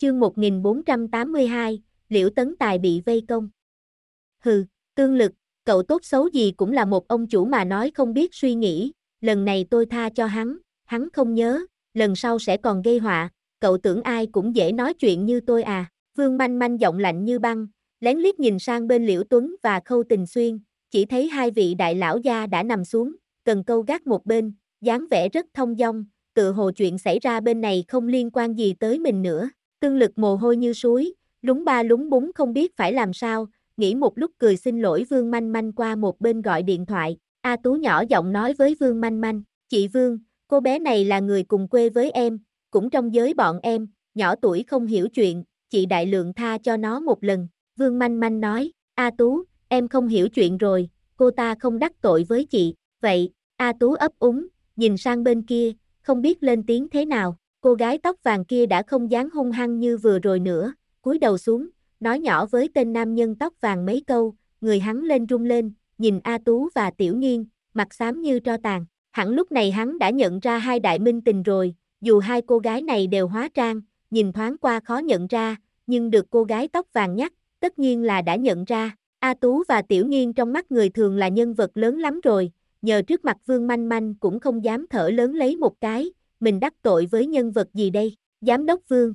Chương 1482, Liễu Tấn Tài bị vây công. Hừ, tương lực, cậu tốt xấu gì cũng là một ông chủ mà nói không biết suy nghĩ, lần này tôi tha cho hắn, hắn không nhớ, lần sau sẽ còn gây họa, cậu tưởng ai cũng dễ nói chuyện như tôi à. Vương manh manh giọng lạnh như băng, lén liếc nhìn sang bên Liễu Tuấn và Khâu Tình Xuyên, chỉ thấy hai vị đại lão gia đã nằm xuống, cần câu gác một bên, dáng vẻ rất thông dong, tự hồ chuyện xảy ra bên này không liên quan gì tới mình nữa tương lực mồ hôi như suối, lúng ba lúng búng không biết phải làm sao, nghĩ một lúc cười xin lỗi Vương Manh Manh qua một bên gọi điện thoại, A Tú nhỏ giọng nói với Vương Manh Manh, chị Vương, cô bé này là người cùng quê với em, cũng trong giới bọn em, nhỏ tuổi không hiểu chuyện, chị đại lượng tha cho nó một lần, Vương Manh Manh nói, A Tú, em không hiểu chuyện rồi, cô ta không đắc tội với chị, vậy, A Tú ấp úng, nhìn sang bên kia, không biết lên tiếng thế nào, Cô gái tóc vàng kia đã không dáng hung hăng như vừa rồi nữa, cúi đầu xuống, nói nhỏ với tên nam nhân tóc vàng mấy câu, người hắn lên rung lên, nhìn A Tú và Tiểu Nghiên, mặt xám như tro tàn. Hẳn lúc này hắn đã nhận ra hai đại minh tình rồi, dù hai cô gái này đều hóa trang, nhìn thoáng qua khó nhận ra, nhưng được cô gái tóc vàng nhắc, tất nhiên là đã nhận ra. A Tú và Tiểu Nghiên trong mắt người thường là nhân vật lớn lắm rồi, nhờ trước mặt Vương Manh Manh cũng không dám thở lớn lấy một cái, mình đắc tội với nhân vật gì đây, giám đốc Vương.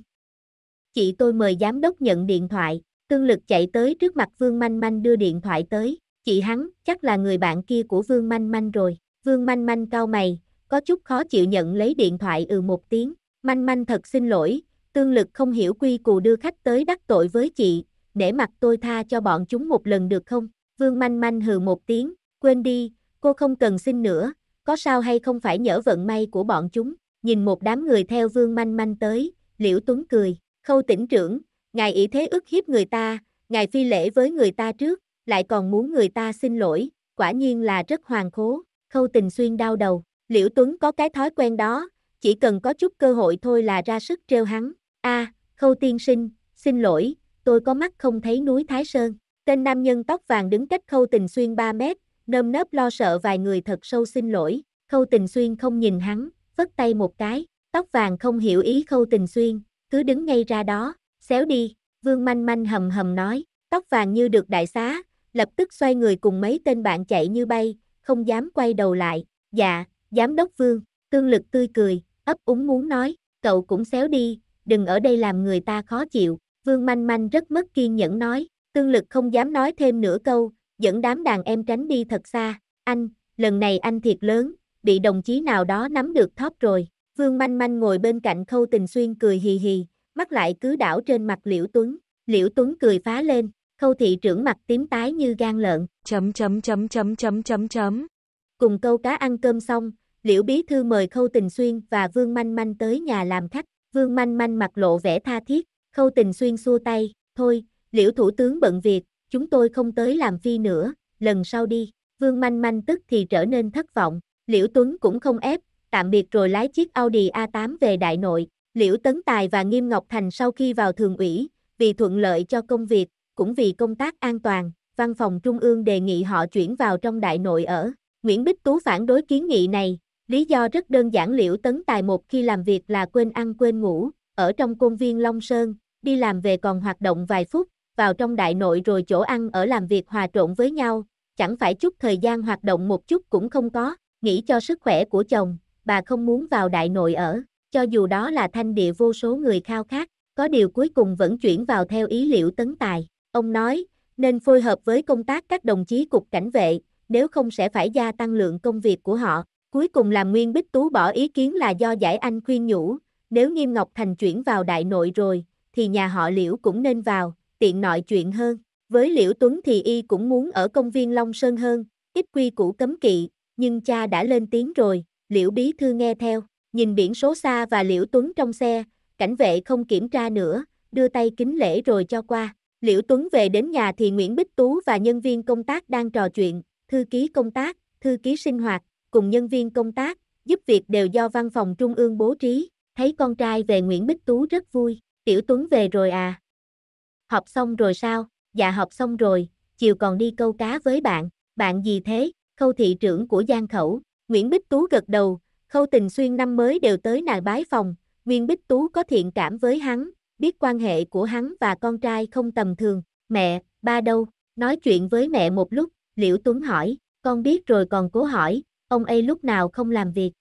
Chị tôi mời giám đốc nhận điện thoại, tương lực chạy tới trước mặt Vương Manh Manh đưa điện thoại tới, chị hắn, chắc là người bạn kia của Vương Manh Manh rồi, Vương Manh Manh cau mày, có chút khó chịu nhận lấy điện thoại ừ một tiếng, Manh Manh thật xin lỗi, tương lực không hiểu quy cù đưa khách tới đắc tội với chị, để mặt tôi tha cho bọn chúng một lần được không, Vương Manh Manh hừ một tiếng, quên đi, cô không cần xin nữa, có sao hay không phải nhỡ vận may của bọn chúng, nhìn một đám người theo vương manh manh tới, liễu tuấn cười, khâu tỉnh trưởng, ngài ý thế ức hiếp người ta, ngài phi lễ với người ta trước, lại còn muốn người ta xin lỗi, quả nhiên là rất hoàng khố, khâu tình xuyên đau đầu, liễu tuấn có cái thói quen đó, chỉ cần có chút cơ hội thôi là ra sức treo hắn, a khâu tiên sinh, xin lỗi, tôi có mắt không thấy núi Thái Sơn, tên nam nhân tóc vàng đứng cách khâu tình xuyên 3 mét, nơm nớp lo sợ vài người thật sâu xin lỗi, khâu tình xuyên không nhìn hắn, vất tay một cái, tóc vàng không hiểu ý khâu tình xuyên, cứ đứng ngay ra đó, xéo đi, vương manh manh hầm hầm nói, tóc vàng như được đại xá, lập tức xoay người cùng mấy tên bạn chạy như bay, không dám quay đầu lại, dạ, giám đốc vương, tương lực tươi cười, ấp úng muốn nói, cậu cũng xéo đi, đừng ở đây làm người ta khó chịu, vương manh manh rất mất kiên nhẫn nói, tương lực không dám nói thêm nửa câu, dẫn đám đàn em tránh đi thật xa, anh, lần này anh thiệt lớn, bị đồng chí nào đó nắm được thóp rồi. Vương manh manh ngồi bên cạnh khâu tình xuyên cười hì hì, mắt lại cứ đảo trên mặt Liễu Tuấn. Liễu Tuấn cười phá lên, khâu thị trưởng mặt tím tái như gan lợn. Chấm chấm chấm chấm chấm chấm chấm. Cùng câu cá ăn cơm xong, Liễu Bí Thư mời Khâu Tình Xuyên và Vương Manh Manh tới nhà làm khách. Vương Manh Manh mặt lộ vẻ tha thiết, Khâu Tình Xuyên xua tay, thôi, Liễu Thủ tướng bận việc, chúng tôi không tới làm phi nữa, lần sau đi. Vương Manh Manh tức thì trở nên thất vọng, Liễu Tuấn cũng không ép, tạm biệt rồi lái chiếc Audi A8 về đại nội. Liễu Tấn Tài và Nghiêm Ngọc Thành sau khi vào thường ủy, vì thuận lợi cho công việc, cũng vì công tác an toàn, văn phòng trung ương đề nghị họ chuyển vào trong đại nội ở. Nguyễn Bích Tú phản đối kiến nghị này, lý do rất đơn giản Liễu Tấn Tài một khi làm việc là quên ăn quên ngủ, ở trong công viên Long Sơn, đi làm về còn hoạt động vài phút, vào trong đại nội rồi chỗ ăn ở làm việc hòa trộn với nhau, chẳng phải chút thời gian hoạt động một chút cũng không có. Nghĩ cho sức khỏe của chồng, bà không muốn vào đại nội ở, cho dù đó là thanh địa vô số người khao khát, có điều cuối cùng vẫn chuyển vào theo ý liệu tấn tài. Ông nói, nên phối hợp với công tác các đồng chí cục cảnh vệ, nếu không sẽ phải gia tăng lượng công việc của họ. Cuối cùng làm Nguyên Bích Tú bỏ ý kiến là do Giải Anh khuyên nhủ, nếu Nghiêm Ngọc Thành chuyển vào đại nội rồi, thì nhà họ Liễu cũng nên vào, tiện nội chuyện hơn. Với Liễu Tuấn thì y cũng muốn ở công viên Long Sơn hơn, ít quy củ cấm kỵ, nhưng cha đã lên tiếng rồi, liễu bí thư nghe theo, nhìn biển số xa và liễu tuấn trong xe, cảnh vệ không kiểm tra nữa, đưa tay kính lễ rồi cho qua. Liễu Tuấn về đến nhà thì Nguyễn Bích Tú và nhân viên công tác đang trò chuyện, thư ký công tác, thư ký sinh hoạt, cùng nhân viên công tác, giúp việc đều do văn phòng trung ương bố trí, thấy con trai về Nguyễn Bích Tú rất vui, Tiểu Tuấn về rồi à? Học xong rồi sao? Dạ học xong rồi, chiều còn đi câu cá với bạn, bạn gì thế? khâu thị trưởng của Giang Khẩu, Nguyễn Bích Tú gật đầu, khâu tình xuyên năm mới đều tới nàng bái phòng, Nguyễn Bích Tú có thiện cảm với hắn, biết quan hệ của hắn và con trai không tầm thường, mẹ, ba đâu, nói chuyện với mẹ một lúc, Liễu Tuấn hỏi, con biết rồi còn cố hỏi, ông ấy lúc nào không làm việc.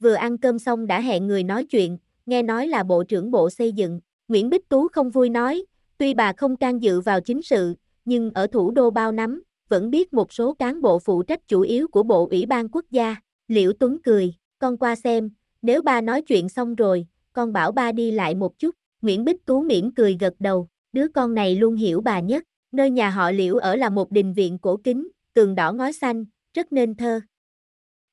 Vừa ăn cơm xong đã hẹn người nói chuyện, nghe nói là bộ trưởng bộ xây dựng, Nguyễn Bích Tú không vui nói, tuy bà không can dự vào chính sự, nhưng ở thủ đô bao nắm, vẫn biết một số cán bộ phụ trách chủ yếu của Bộ Ủy ban Quốc gia. Liễu Tuấn cười, con qua xem, nếu ba nói chuyện xong rồi, con bảo ba đi lại một chút. Nguyễn Bích Tú mỉm cười gật đầu, đứa con này luôn hiểu bà nhất. Nơi nhà họ Liễu ở là một đình viện cổ kính, tường đỏ ngói xanh, rất nên thơ.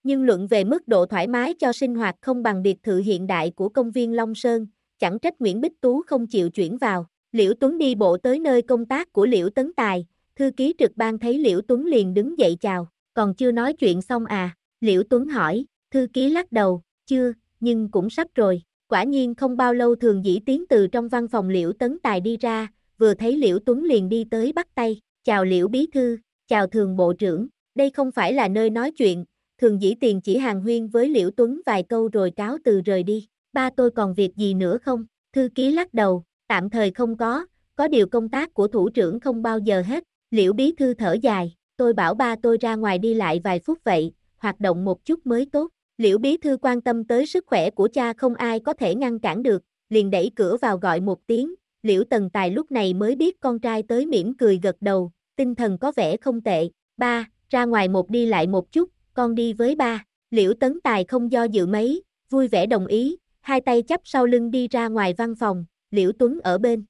Nhưng luận về mức độ thoải mái cho sinh hoạt không bằng biệt thự hiện đại của công viên Long Sơn, chẳng trách Nguyễn Bích Tú không chịu chuyển vào. Liễu Tuấn đi bộ tới nơi công tác của Liễu Tấn Tài, Thư ký trực ban thấy Liễu Tuấn liền đứng dậy chào, còn chưa nói chuyện xong à, Liễu Tuấn hỏi, thư ký lắc đầu, chưa, nhưng cũng sắp rồi. Quả nhiên không bao lâu thường dĩ tiến từ trong văn phòng Liễu Tấn Tài đi ra, vừa thấy Liễu Tuấn liền đi tới bắt tay, chào Liễu Bí Thư, chào thường Bộ trưởng, đây không phải là nơi nói chuyện, thường dĩ tiền chỉ hàng huyên với Liễu Tuấn vài câu rồi cáo từ rời đi, ba tôi còn việc gì nữa không, thư ký lắc đầu, tạm thời không có, có điều công tác của thủ trưởng không bao giờ hết, Liễu bí thư thở dài, tôi bảo ba tôi ra ngoài đi lại vài phút vậy, hoạt động một chút mới tốt. Liễu bí thư quan tâm tới sức khỏe của cha không ai có thể ngăn cản được, liền đẩy cửa vào gọi một tiếng. Liễu tần tài lúc này mới biết con trai tới mỉm cười gật đầu, tinh thần có vẻ không tệ. Ba, ra ngoài một đi lại một chút, con đi với ba. Liễu tấn tài không do dự mấy, vui vẻ đồng ý, hai tay chắp sau lưng đi ra ngoài văn phòng, Liễu Tuấn ở bên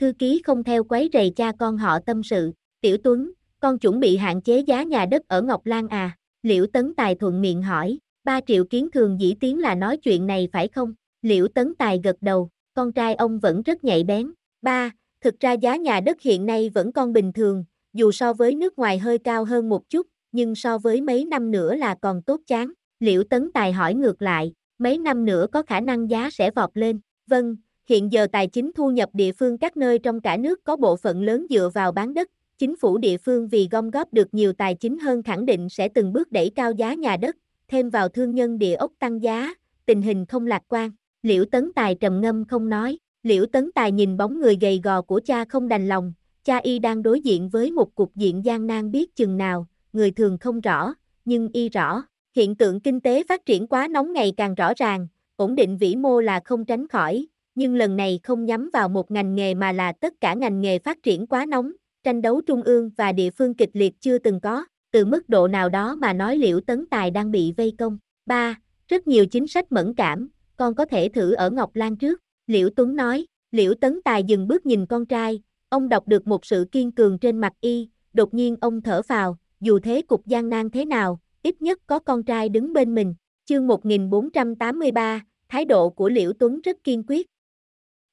thư ký không theo quấy rầy cha con họ tâm sự, tiểu tuấn, con chuẩn bị hạn chế giá nhà đất ở Ngọc Lan à, liễu tấn tài thuận miệng hỏi, 3 triệu kiến thường dĩ tiếng là nói chuyện này phải không, liễu tấn tài gật đầu, con trai ông vẫn rất nhạy bén, ba, thực ra giá nhà đất hiện nay vẫn còn bình thường, dù so với nước ngoài hơi cao hơn một chút, nhưng so với mấy năm nữa là còn tốt chán, liễu tấn tài hỏi ngược lại, mấy năm nữa có khả năng giá sẽ vọt lên, vâng, Hiện giờ tài chính thu nhập địa phương các nơi trong cả nước có bộ phận lớn dựa vào bán đất, chính phủ địa phương vì gom góp được nhiều tài chính hơn khẳng định sẽ từng bước đẩy cao giá nhà đất, thêm vào thương nhân địa ốc tăng giá, tình hình không lạc quan. Liễu Tấn Tài trầm ngâm không nói, Liễu Tấn Tài nhìn bóng người gầy gò của cha không đành lòng, cha y đang đối diện với một cục diện gian nan biết chừng nào, người thường không rõ, nhưng y rõ, hiện tượng kinh tế phát triển quá nóng ngày càng rõ ràng, ổn định vĩ mô là không tránh khỏi, nhưng lần này không nhắm vào một ngành nghề mà là tất cả ngành nghề phát triển quá nóng, tranh đấu trung ương và địa phương kịch liệt chưa từng có, từ mức độ nào đó mà nói liệu tấn tài đang bị vây công. 3. Rất nhiều chính sách mẫn cảm, con có thể thử ở Ngọc Lan trước, Liễu Tuấn nói, Liễu Tấn Tài dừng bước nhìn con trai, ông đọc được một sự kiên cường trên mặt y, đột nhiên ông thở phào, dù thế cục gian nan thế nào, ít nhất có con trai đứng bên mình. Chương 1483, thái độ của Liễu Tuấn rất kiên quyết,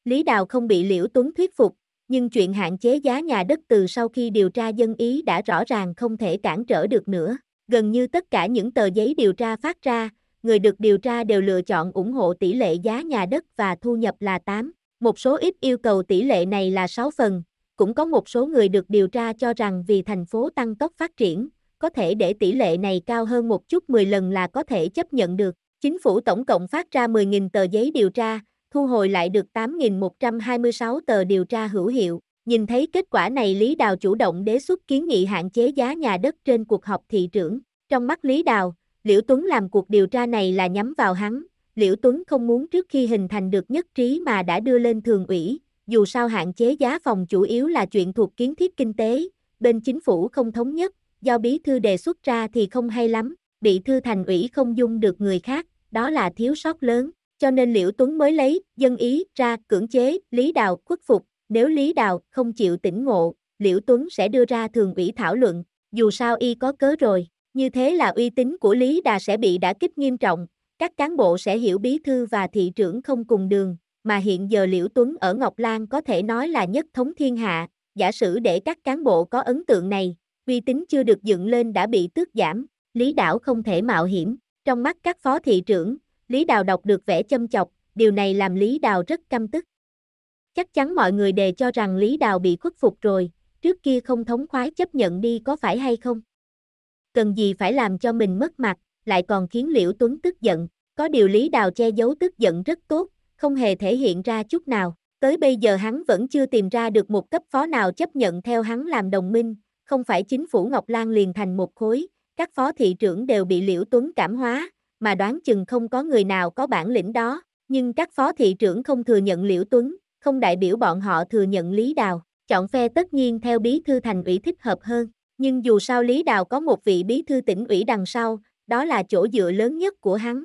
Lý Đào không bị Liễu Tuấn thuyết phục, nhưng chuyện hạn chế giá nhà đất từ sau khi điều tra dân ý đã rõ ràng không thể cản trở được nữa. Gần như tất cả những tờ giấy điều tra phát ra, người được điều tra đều lựa chọn ủng hộ tỷ lệ giá nhà đất và thu nhập là 8. Một số ít yêu cầu tỷ lệ này là 6 phần. Cũng có một số người được điều tra cho rằng vì thành phố tăng tốc phát triển, có thể để tỷ lệ này cao hơn một chút 10 lần là có thể chấp nhận được. Chính phủ tổng cộng phát ra 10.000 tờ giấy điều tra, thu hồi lại được 8.126 tờ điều tra hữu hiệu. Nhìn thấy kết quả này Lý Đào chủ động đề xuất kiến nghị hạn chế giá nhà đất trên cuộc họp thị trưởng. Trong mắt Lý Đào, Liễu Tuấn làm cuộc điều tra này là nhắm vào hắn. Liễu Tuấn không muốn trước khi hình thành được nhất trí mà đã đưa lên thường ủy. Dù sao hạn chế giá phòng chủ yếu là chuyện thuộc kiến thiết kinh tế, bên chính phủ không thống nhất, do bí thư đề xuất ra thì không hay lắm, bị thư thành ủy không dung được người khác, đó là thiếu sót lớn. Cho nên Liễu Tuấn mới lấy dân ý ra cưỡng chế Lý Đào khuất phục, nếu Lý Đào không chịu tỉnh ngộ, Liễu Tuấn sẽ đưa ra thường ủy thảo luận, dù sao y có cớ rồi, như thế là uy tín của Lý Đà sẽ bị đả kích nghiêm trọng, các cán bộ sẽ hiểu bí thư và thị trưởng không cùng đường, mà hiện giờ Liễu Tuấn ở Ngọc Lan có thể nói là nhất thống thiên hạ, giả sử để các cán bộ có ấn tượng này, uy tín chưa được dựng lên đã bị tước giảm, Lý Đảo không thể mạo hiểm, trong mắt các phó thị trưởng, Lý Đào đọc được vẻ châm chọc, điều này làm Lý Đào rất căm tức. Chắc chắn mọi người đề cho rằng Lý Đào bị khuất phục rồi, trước kia không thống khoái chấp nhận đi có phải hay không? Cần gì phải làm cho mình mất mặt, lại còn khiến Liễu Tuấn tức giận, có điều Lý Đào che giấu tức giận rất tốt, không hề thể hiện ra chút nào. Tới bây giờ hắn vẫn chưa tìm ra được một cấp phó nào chấp nhận theo hắn làm đồng minh, không phải chính phủ Ngọc Lan liền thành một khối, các phó thị trưởng đều bị Liễu Tuấn cảm hóa, mà đoán chừng không có người nào có bản lĩnh đó, nhưng các phó thị trưởng không thừa nhận Liễu Tuấn, không đại biểu bọn họ thừa nhận Lý Đào, chọn phe tất nhiên theo bí thư thành ủy thích hợp hơn, nhưng dù sao Lý Đào có một vị bí thư tỉnh ủy đằng sau, đó là chỗ dựa lớn nhất của hắn.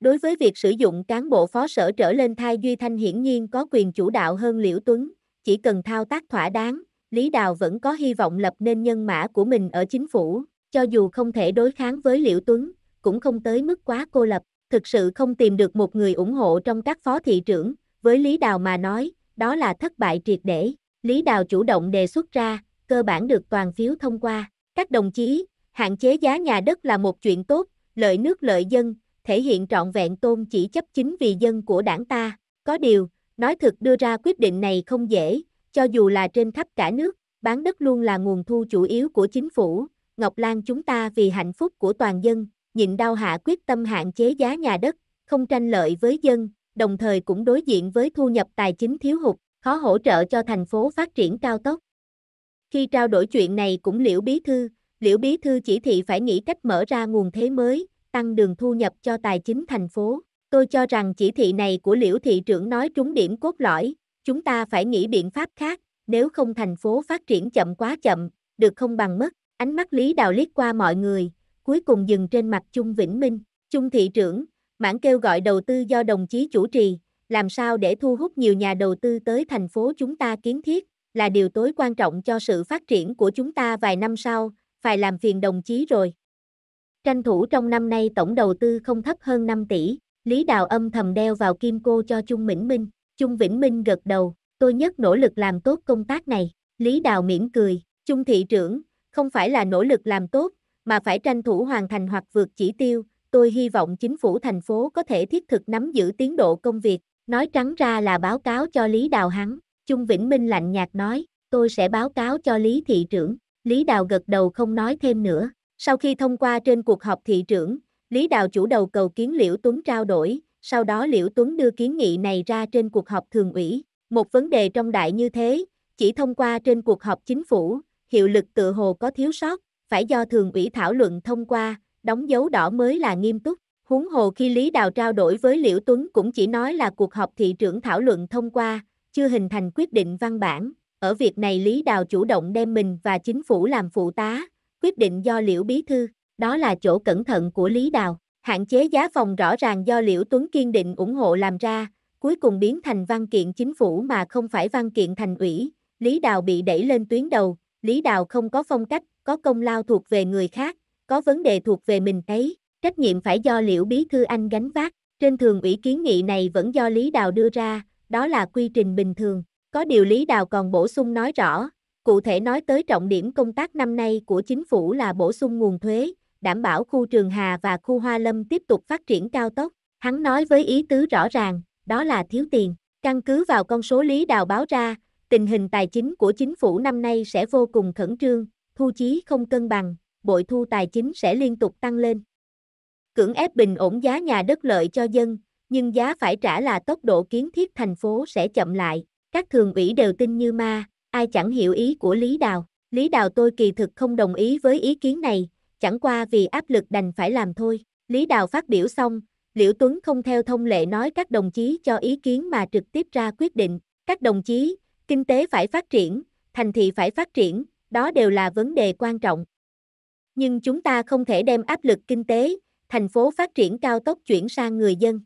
Đối với việc sử dụng cán bộ phó sở trở lên Thay Duy Thanh hiển nhiên có quyền chủ đạo hơn Liễu Tuấn, chỉ cần thao tác thỏa đáng, Lý Đào vẫn có hy vọng lập nên nhân mã của mình ở chính phủ, cho dù không thể đối kháng với Liễu Tuấn, cũng không tới mức quá cô lập, thực sự không tìm được một người ủng hộ trong các phó thị trưởng, với Lý Đào mà nói, đó là thất bại triệt để. Lý Đào chủ động đề xuất ra, cơ bản được toàn phiếu thông qua. Các đồng chí, hạn chế giá nhà đất là một chuyện tốt, lợi nước lợi dân, thể hiện trọn vẹn tôn chỉ chấp chính vì dân của đảng ta. Có điều, nói thực đưa ra quyết định này không dễ, cho dù là trên khắp cả nước, bán đất luôn là nguồn thu chủ yếu của chính phủ. Ngọc Lan chúng ta vì hạnh phúc của toàn dân, nhịn đau hạ quyết tâm hạn chế giá nhà đất, không tranh lợi với dân, đồng thời cũng đối diện với thu nhập tài chính thiếu hụt, khó hỗ trợ cho thành phố phát triển cao tốc. Khi trao đổi chuyện này cũng Liễu Bí Thư, Liễu Bí Thư chỉ thị phải nghĩ cách mở ra nguồn thế mới, tăng đường thu nhập cho tài chính thành phố. Tôi cho rằng chỉ thị này của Liễu Thị trưởng nói trúng điểm cốt lõi, chúng ta phải nghĩ biện pháp khác, nếu không thành phố phát triển chậm quá chậm, được không bằng mất. Ánh mắt Lý Đào liếc qua mọi người, cuối cùng dừng trên mặt Chung Vĩnh Minh, Chung thị trưởng, mảng kêu gọi đầu tư do đồng chí chủ trì, làm sao để thu hút nhiều nhà đầu tư tới thành phố chúng ta kiến thiết, là điều tối quan trọng cho sự phát triển của chúng ta vài năm sau, phải làm phiền đồng chí rồi. Tranh thủ trong năm nay tổng đầu tư không thấp hơn 5 tỷ, Lý Đào âm thầm đeo vào kim cô cho Chung Vĩnh Minh, Chung Vĩnh Minh gật đầu, tôi nhất nỗ lực làm tốt công tác này, Lý Đào mỉm cười, Chung thị trưởng, không phải là nỗ lực làm tốt, mà phải tranh thủ hoàn thành hoặc vượt chỉ tiêu. Tôi hy vọng chính phủ thành phố có thể thiết thực nắm giữ tiến độ công việc, nói trắng ra là báo cáo cho Lý Đào hắn. Trung Vĩnh Minh lạnh nhạt nói, tôi sẽ báo cáo cho Lý Thị trưởng. Lý Đào gật đầu không nói thêm nữa. Sau khi thông qua trên cuộc họp thị trưởng, Lý Đào chủ đầu cầu kiến Liễu Tuấn trao đổi, sau đó Liễu Tuấn đưa kiến nghị này ra trên cuộc họp thường ủy. Một vấn đề trong đại như thế, chỉ thông qua trên cuộc họp chính phủ, hiệu lực tự hồ có thiếu sót, phải do thường ủy thảo luận thông qua, đóng dấu đỏ mới là nghiêm túc. Huống hồ khi Lý Đào trao đổi với Liễu Tuấn cũng chỉ nói là cuộc họp thị trưởng thảo luận thông qua, chưa hình thành quyết định văn bản. Ở việc này Lý Đào chủ động đem mình và chính phủ làm phụ tá, quyết định do Liễu Bí Thư, đó là chỗ cẩn thận của Lý Đào. Hạn chế giá phòng rõ ràng do Liễu Tuấn kiên định ủng hộ làm ra, cuối cùng biến thành văn kiện chính phủ mà không phải văn kiện thành ủy. Lý Đào bị đẩy lên tuyến đầu, Lý Đào không có phong cách, có công lao thuộc về người khác, có vấn đề thuộc về mình ấy, trách nhiệm phải do Liễu Bí Thư Anh gánh vác. Trên thường ủy kiến nghị này vẫn do Lý Đào đưa ra, đó là quy trình bình thường. Có điều Lý Đào còn bổ sung nói rõ, cụ thể nói tới trọng điểm công tác năm nay của chính phủ là bổ sung nguồn thuế, đảm bảo khu Trường Hà và khu Hoa Lâm tiếp tục phát triển cao tốc. Hắn nói với ý tứ rõ ràng, đó là thiếu tiền. Căn cứ vào con số Lý Đào báo ra, tình hình tài chính của chính phủ năm nay sẽ vô cùng khẩn trương, thu chí không cân bằng, bội thu tài chính sẽ liên tục tăng lên. Cưỡng ép bình ổn giá nhà đất lợi cho dân, nhưng giá phải trả là tốc độ kiến thiết thành phố sẽ chậm lại. Các thường ủy đều tin như ma, ai chẳng hiểu ý của Lý Đào. Lý Đào tôi kỳ thực không đồng ý với ý kiến này, chẳng qua vì áp lực đành phải làm thôi. Lý Đào phát biểu xong, Liễu Tuấn không theo thông lệ nói các đồng chí cho ý kiến mà trực tiếp ra quyết định. Các đồng chí, Kinh tế phải phát triển, thành thị phải phát triển, đó đều là vấn đề quan trọng. Nhưng chúng ta không thể đem áp lực kinh tế, thành phố phát triển cao tốc chuyển sang người dân.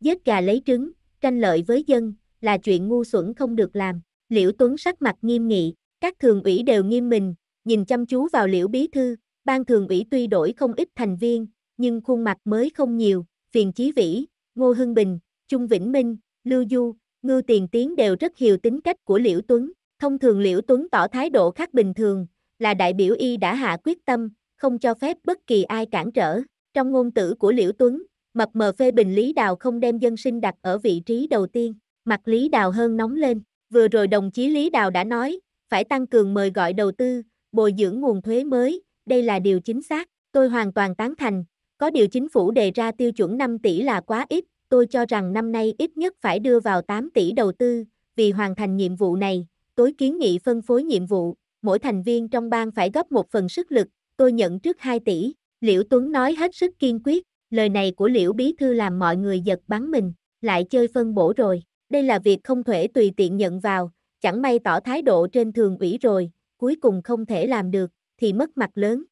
Giết gà lấy trứng, tranh lợi với dân, là chuyện ngu xuẩn không được làm. Liễu Tuấn sắc mặt nghiêm nghị, các thường ủy đều nghiêm mình, nhìn chăm chú vào Liễu Bí Thư, ban thường ủy tuy đổi không ít thành viên, nhưng khuôn mặt mới không nhiều, Phiền Chí Vĩ, Ngô Hưng Bình, Trung Vĩnh Minh, Lưu Du, Ngưu Tiền Tiến đều rất hiểu tính cách của Liễu Tuấn. Thông thường Liễu Tuấn tỏ thái độ khác bình thường, là đại biểu y đã hạ quyết tâm, không cho phép bất kỳ ai cản trở. Trong ngôn tử của Liễu Tuấn, mập mờ phê bình Lý Đào không đem dân sinh đặt ở vị trí đầu tiên, mặt Lý Đào hơn nóng lên. Vừa rồi đồng chí Lý Đào đã nói, phải tăng cường mời gọi đầu tư, bồi dưỡng nguồn thuế mới, đây là điều chính xác, tôi hoàn toàn tán thành, có điều chính phủ đề ra tiêu chuẩn 5 tỷ là quá ít, tôi cho rằng năm nay ít nhất phải đưa vào 8 tỷ đầu tư, vì hoàn thành nhiệm vụ này, tôi kiến nghị phân phối nhiệm vụ, mỗi thành viên trong ban phải góp một phần sức lực, tôi nhận trước 2 tỷ, Liễu Tuấn nói hết sức kiên quyết, lời này của Liễu Bí Thư làm mọi người giật bắn mình, lại chơi phân bổ rồi, đây là việc không thể tùy tiện nhận vào, chẳng may tỏ thái độ trên thường ủy rồi, cuối cùng không thể làm được, thì mất mặt lớn.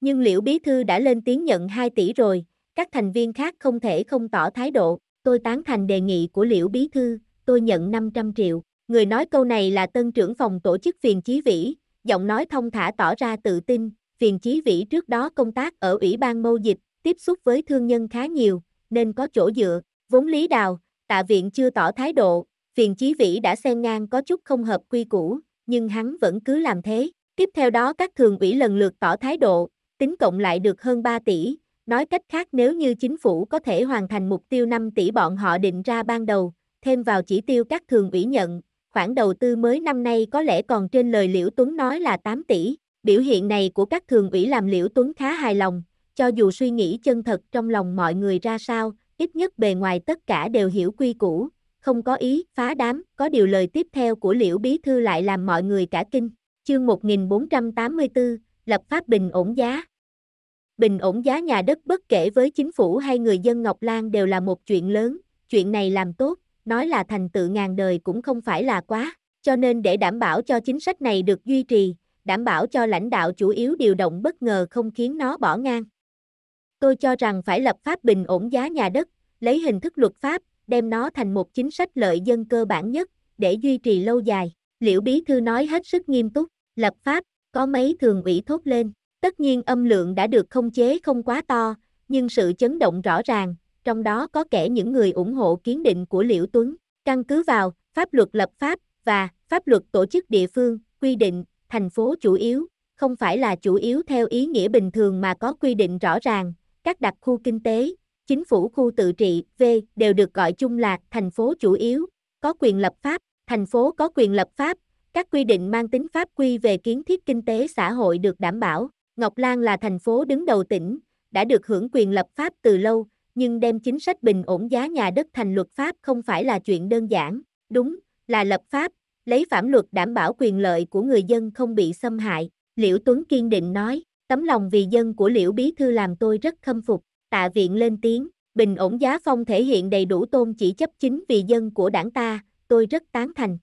Nhưng Liễu Bí Thư đã lên tiếng nhận 2 tỷ rồi, các thành viên khác không thể không tỏ thái độ, tôi tán thành đề nghị của Liễu Bí Thư, tôi nhận 500 triệu. Người nói câu này là tân trưởng phòng tổ chức phiền chí vĩ, giọng nói thông thả tỏ ra tự tin, phiền chí vĩ trước đó công tác ở Ủy ban Mâu Dịch, tiếp xúc với thương nhân khá nhiều, nên có chỗ dựa, vốn lý đào, tạ viện chưa tỏ thái độ, phiền chí vĩ đã xen ngang có chút không hợp quy củ, nhưng hắn vẫn cứ làm thế. Tiếp theo đó các thường ủy lần lượt tỏ thái độ, tính cộng lại được hơn 3 tỷ, Nói cách khác nếu như chính phủ có thể hoàn thành mục tiêu 5 tỷ bọn họ định ra ban đầu, thêm vào chỉ tiêu các thường ủy nhận, khoản đầu tư mới năm nay có lẽ còn trên lời Liễu Tuấn nói là 8 tỷ. Biểu hiện này của các thường ủy làm Liễu Tuấn khá hài lòng, cho dù suy nghĩ chân thật trong lòng mọi người ra sao, ít nhất bề ngoài tất cả đều hiểu quy củ, không có ý phá đám, có điều lời tiếp theo của Liễu Bí Thư lại làm mọi người cả kinh. Chương 1484, lập pháp bình ổn giá bình ổn giá nhà đất bất kể với chính phủ hay người dân Ngọc Lan đều là một chuyện lớn, chuyện này làm tốt, nói là thành tựu ngàn đời cũng không phải là quá, cho nên để đảm bảo cho chính sách này được duy trì, đảm bảo cho lãnh đạo chủ yếu điều động bất ngờ không khiến nó bỏ ngang. Tôi cho rằng phải lập pháp bình ổn giá nhà đất, lấy hình thức luật pháp, đem nó thành một chính sách lợi dân cơ bản nhất, để duy trì lâu dài. Liễu Bí Thư nói hết sức nghiêm túc, lập pháp, có mấy thường ủy thốt lên. Tất nhiên âm lượng đã được không chế không quá to, nhưng sự chấn động rõ ràng, trong đó có kẻ những người ủng hộ kiến định của Liễu Tuấn, căn cứ vào pháp luật lập pháp và pháp luật tổ chức địa phương, quy định thành phố chủ yếu, không phải là chủ yếu theo ý nghĩa bình thường mà có quy định rõ ràng, các đặc khu kinh tế, chính phủ khu tự trị, V đều được gọi chung là thành phố chủ yếu, có quyền lập pháp, thành phố có quyền lập pháp, các quy định mang tính pháp quy về kiến thiết kinh tế xã hội được đảm bảo. Ngọc Lan là thành phố đứng đầu tỉnh, đã được hưởng quyền lập pháp từ lâu, nhưng đem chính sách bình ổn giá nhà đất thành luật pháp không phải là chuyện đơn giản. Đúng, là lập pháp, lấy phạm luật đảm bảo quyền lợi của người dân không bị xâm hại, Liễu Tuấn kiên định nói, tấm lòng vì dân của Liễu Bí Thư làm tôi rất khâm phục, tạ viện lên tiếng, bình ổn giá phong thể hiện đầy đủ tôn chỉ chấp chính vì dân của đảng ta, tôi rất tán thành.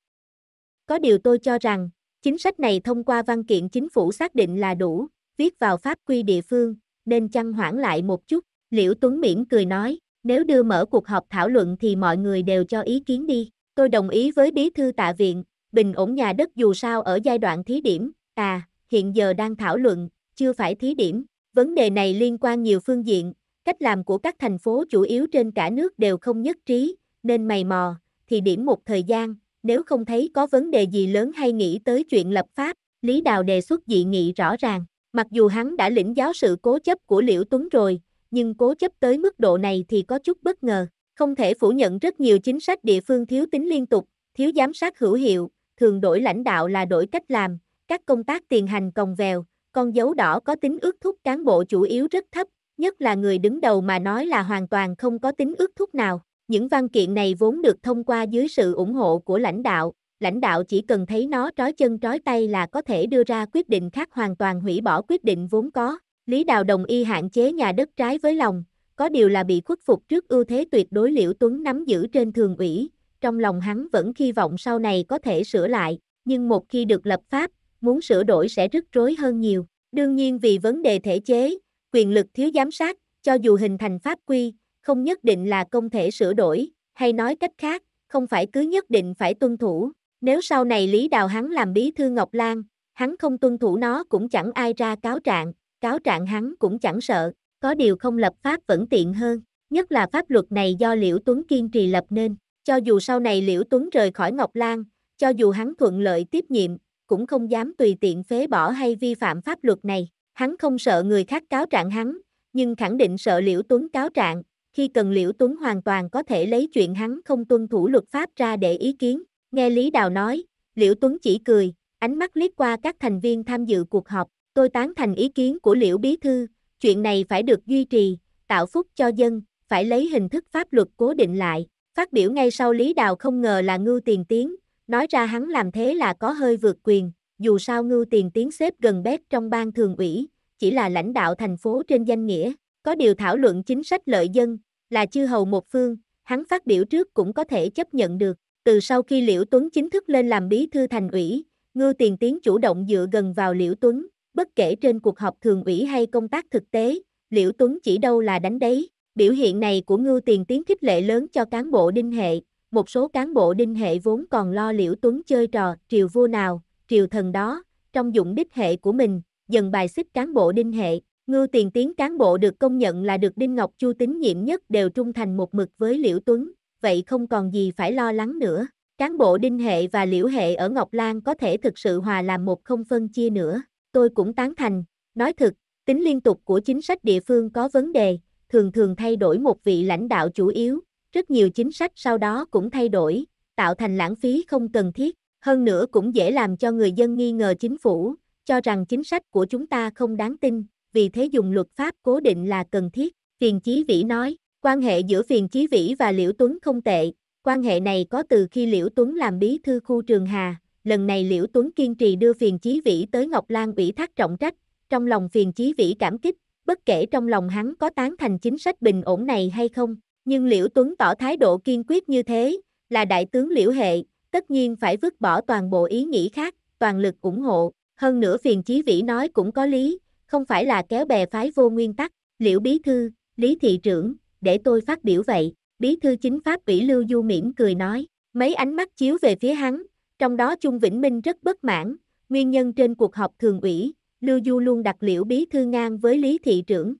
Có điều tôi cho rằng, chính sách này thông qua văn kiện chính phủ xác định là đủ, viết vào pháp quy địa phương, nên chăng hoãn lại một chút, Liễu Tuấn mỉm cười nói, nếu đưa mở cuộc họp thảo luận thì mọi người đều cho ý kiến đi, tôi đồng ý với bí thư tạ viện, bình ổn nhà đất dù sao ở giai đoạn thí điểm, à, hiện giờ đang thảo luận, chưa phải thí điểm, vấn đề này liên quan nhiều phương diện, cách làm của các thành phố chủ yếu trên cả nước đều không nhất trí, nên mày mò, thì điểm một thời gian, nếu không thấy có vấn đề gì lớn hay nghĩ tới chuyện lập pháp, Lý Đào đề xuất dị nghị rõ ràng. Mặc dù hắn đã lĩnh giáo sự cố chấp của Liễu Tuấn rồi, nhưng cố chấp tới mức độ này thì có chút bất ngờ. Không thể phủ nhận rất nhiều chính sách địa phương thiếu tính liên tục, thiếu giám sát hữu hiệu, thường đổi lãnh đạo là đổi cách làm, các công tác tiền hành còng vèo, con dấu đỏ có tính ước thúc cán bộ chủ yếu rất thấp, nhất là người đứng đầu mà nói là hoàn toàn không có tính ước thúc nào. Những văn kiện này vốn được thông qua dưới sự ủng hộ của lãnh đạo, lãnh đạo chỉ cần thấy nó trói chân trói tay là có thể đưa ra quyết định khác hoàn toàn hủy bỏ quyết định vốn có. Lý Đào đồng ý hạn chế nhà đất trái với lòng, có điều là bị khuất phục trước ưu thế tuyệt đối Liễu Tuấn nắm giữ trên thường ủy, trong lòng hắn vẫn hy vọng sau này có thể sửa lại, nhưng một khi được lập pháp, muốn sửa đổi sẽ rất rối hơn nhiều. Đương nhiên vì vấn đề thể chế, quyền lực thiếu giám sát, cho dù hình thành pháp quy, không nhất định là không thể sửa đổi, hay nói cách khác, không phải cứ nhất định phải tuân thủ, nếu sau này Lý Đào hắn làm bí thư Ngọc Lan, hắn không tuân thủ nó cũng chẳng ai ra cáo trạng, cáo trạng hắn cũng chẳng sợ, có điều không lập pháp vẫn tiện hơn, nhất là pháp luật này do Liễu Tuấn kiên trì lập nên, cho dù sau này Liễu Tuấn rời khỏi Ngọc Lan, cho dù hắn thuận lợi tiếp nhiệm, cũng không dám tùy tiện phế bỏ hay vi phạm pháp luật này, hắn không sợ người khác cáo trạng hắn, nhưng khẳng định sợ Liễu Tuấn cáo trạng, khi cần Liễu Tuấn hoàn toàn có thể lấy chuyện hắn không tuân thủ luật pháp ra để ý kiến, Nghe Lý Đào nói, Liễu Tuấn chỉ cười, ánh mắt liếc qua các thành viên tham dự cuộc họp, tôi tán thành ý kiến của Liễu Bí Thư, chuyện này phải được duy trì, tạo phúc cho dân, phải lấy hình thức pháp luật cố định lại. Phát biểu ngay sau Lý Đào không ngờ là ngưu tiền tiến, nói ra hắn làm thế là có hơi vượt quyền, dù sao ngưu tiền tiến xếp gần bét trong ban thường ủy, chỉ là lãnh đạo thành phố trên danh nghĩa, có điều thảo luận chính sách lợi dân, là chư hầu một phương, hắn phát biểu trước cũng có thể chấp nhận được, từ sau khi Liễu Tuấn chính thức lên làm bí thư thành ủy, Ngư Tiền Tiến chủ động dựa gần vào Liễu Tuấn, bất kể trên cuộc họp thường ủy hay công tác thực tế, Liễu Tuấn chỉ đâu là đánh đấy. Biểu hiện này của Ngư Tiền Tiến khích lệ lớn cho cán bộ đinh hệ, một số cán bộ đinh hệ vốn còn lo Liễu Tuấn chơi trò triều vua nào, triều thần đó, trong dụng đích hệ của mình, dần bài xích cán bộ đinh hệ. Ngư Tiền Tiến cán bộ được công nhận là được Đinh Ngọc Chu tín nhiệm nhất đều trung thành một mực với Liễu Tuấn, vậy không còn gì phải lo lắng nữa. Cán bộ Đinh Hệ và Liễu Hệ ở Ngọc Lan có thể thực sự hòa làm một không phân chia nữa. Tôi cũng tán thành, nói thật, tính liên tục của chính sách địa phương có vấn đề, thường thường thay đổi một vị lãnh đạo chủ yếu, rất nhiều chính sách sau đó cũng thay đổi, tạo thành lãng phí không cần thiết, hơn nữa cũng dễ làm cho người dân nghi ngờ chính phủ, cho rằng chính sách của chúng ta không đáng tin, vì thế dùng luật pháp cố định là cần thiết, Tiền Chí Vĩ nói. Quan hệ giữa Phiền Chí Vĩ và Liễu Tuấn không tệ, quan hệ này có từ khi Liễu Tuấn làm bí thư khu Trường Hà, lần này Liễu Tuấn kiên trì đưa Phiền Chí Vĩ tới Ngọc Lan ủy thác trọng trách, trong lòng Phiền Chí Vĩ cảm kích, bất kể trong lòng hắn có tán thành chính sách bình ổn này hay không, nhưng Liễu Tuấn tỏ thái độ kiên quyết như thế, là đại tướng Liễu Hệ, tất nhiên phải vứt bỏ toàn bộ ý nghĩ khác, toàn lực ủng hộ, hơn nữa Phiền Chí Vĩ nói cũng có lý, không phải là kéo bè phái vô nguyên tắc, Liễu Bí Thư, Lý Thị Trưởng, để tôi phát biểu vậy, bí thư chính pháp ủy Lưu Du mỉm cười nói, mấy ánh mắt chiếu về phía hắn, trong đó trung Vĩnh Minh rất bất mãn, nguyên nhân trên cuộc họp thường ủy, Lưu Du luôn đặt liễu bí thư ngang với Lý Thị trưởng.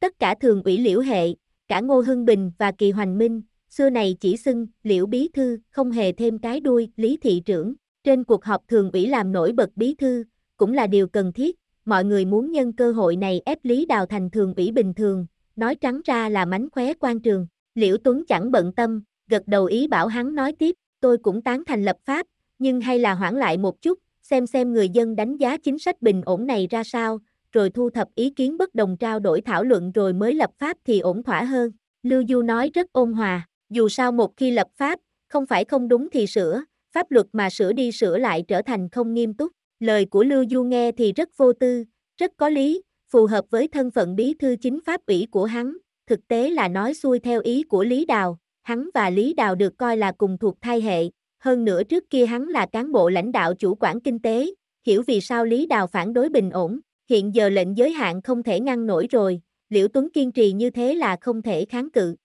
Tất cả thường ủy liễu hệ, cả Ngô Hưng Bình và Kỳ Hoành Minh, xưa này chỉ xưng liễu bí thư không hề thêm cái đuôi Lý Thị trưởng, trên cuộc họp thường ủy làm nổi bật bí thư, cũng là điều cần thiết, mọi người muốn nhân cơ hội này ép Lý Đào thành thường ủy bình thường, nói trắng ra là mánh khóe quan trường, Liễu Tuấn chẳng bận tâm, gật đầu ý bảo hắn nói tiếp, tôi cũng tán thành lập pháp, nhưng hay là hoãn lại một chút, xem xem người dân đánh giá chính sách bình ổn này ra sao, rồi thu thập ý kiến bất đồng trao đổi thảo luận rồi mới lập pháp thì ổn thỏa hơn. Lưu Du nói rất ôn hòa, dù sao một khi lập pháp, không phải không đúng thì sửa, pháp luật mà sửa đi sửa lại trở thành không nghiêm túc. Lời của Lưu Du nghe thì rất vô tư, rất có lý, phù hợp với thân phận bí thư chính pháp ủy của hắn, thực tế là nói xuôi theo ý của Lý Đào, hắn và Lý Đào được coi là cùng thuộc thai hệ, hơn nữa trước kia hắn là cán bộ lãnh đạo chủ quản kinh tế, hiểu vì sao Lý Đào phản đối bình ổn, hiện giờ lệnh giới hạn không thể ngăn nổi rồi, Liễu Tuấn kiên trì như thế là không thể kháng cự.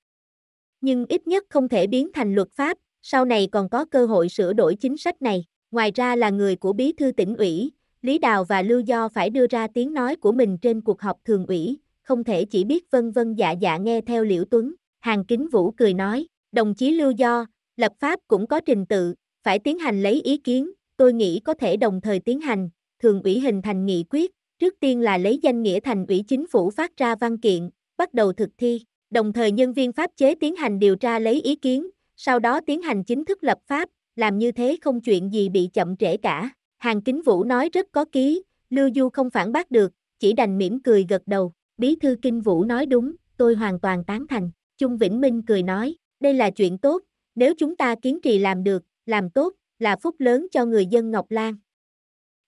Nhưng ít nhất không thể biến thành luật pháp, sau này còn có cơ hội sửa đổi chính sách này. Ngoài ra là người của bí thư tỉnh ủy, Lý Đào và Lưu Do phải đưa ra tiếng nói của mình trên cuộc họp thường ủy, không thể chỉ biết vân vân dạ dạ nghe theo Liễu Tuấn. Hàng Kính Vũ cười nói, đồng chí Lưu Do, lập pháp cũng có trình tự, phải tiến hành lấy ý kiến, tôi nghĩ có thể đồng thời tiến hành, thường ủy hình thành nghị quyết, trước tiên là lấy danh nghĩa thành ủy chính phủ phát ra văn kiện, bắt đầu thực thi, đồng thời nhân viên pháp chế tiến hành điều tra lấy ý kiến, sau đó tiến hành chính thức lập pháp, làm như thế không chuyện gì bị chậm trễ cả. Hàng Kính Vũ nói rất có ký, Lưu Du không phản bác được, chỉ đành mỉm cười gật đầu. Bí thư Kinh Vũ nói đúng, tôi hoàn toàn tán thành. Trung Vĩnh Minh cười nói, đây là chuyện tốt, nếu chúng ta kiến trì làm được, làm tốt, là phúc lớn cho người dân Ngọc Lan.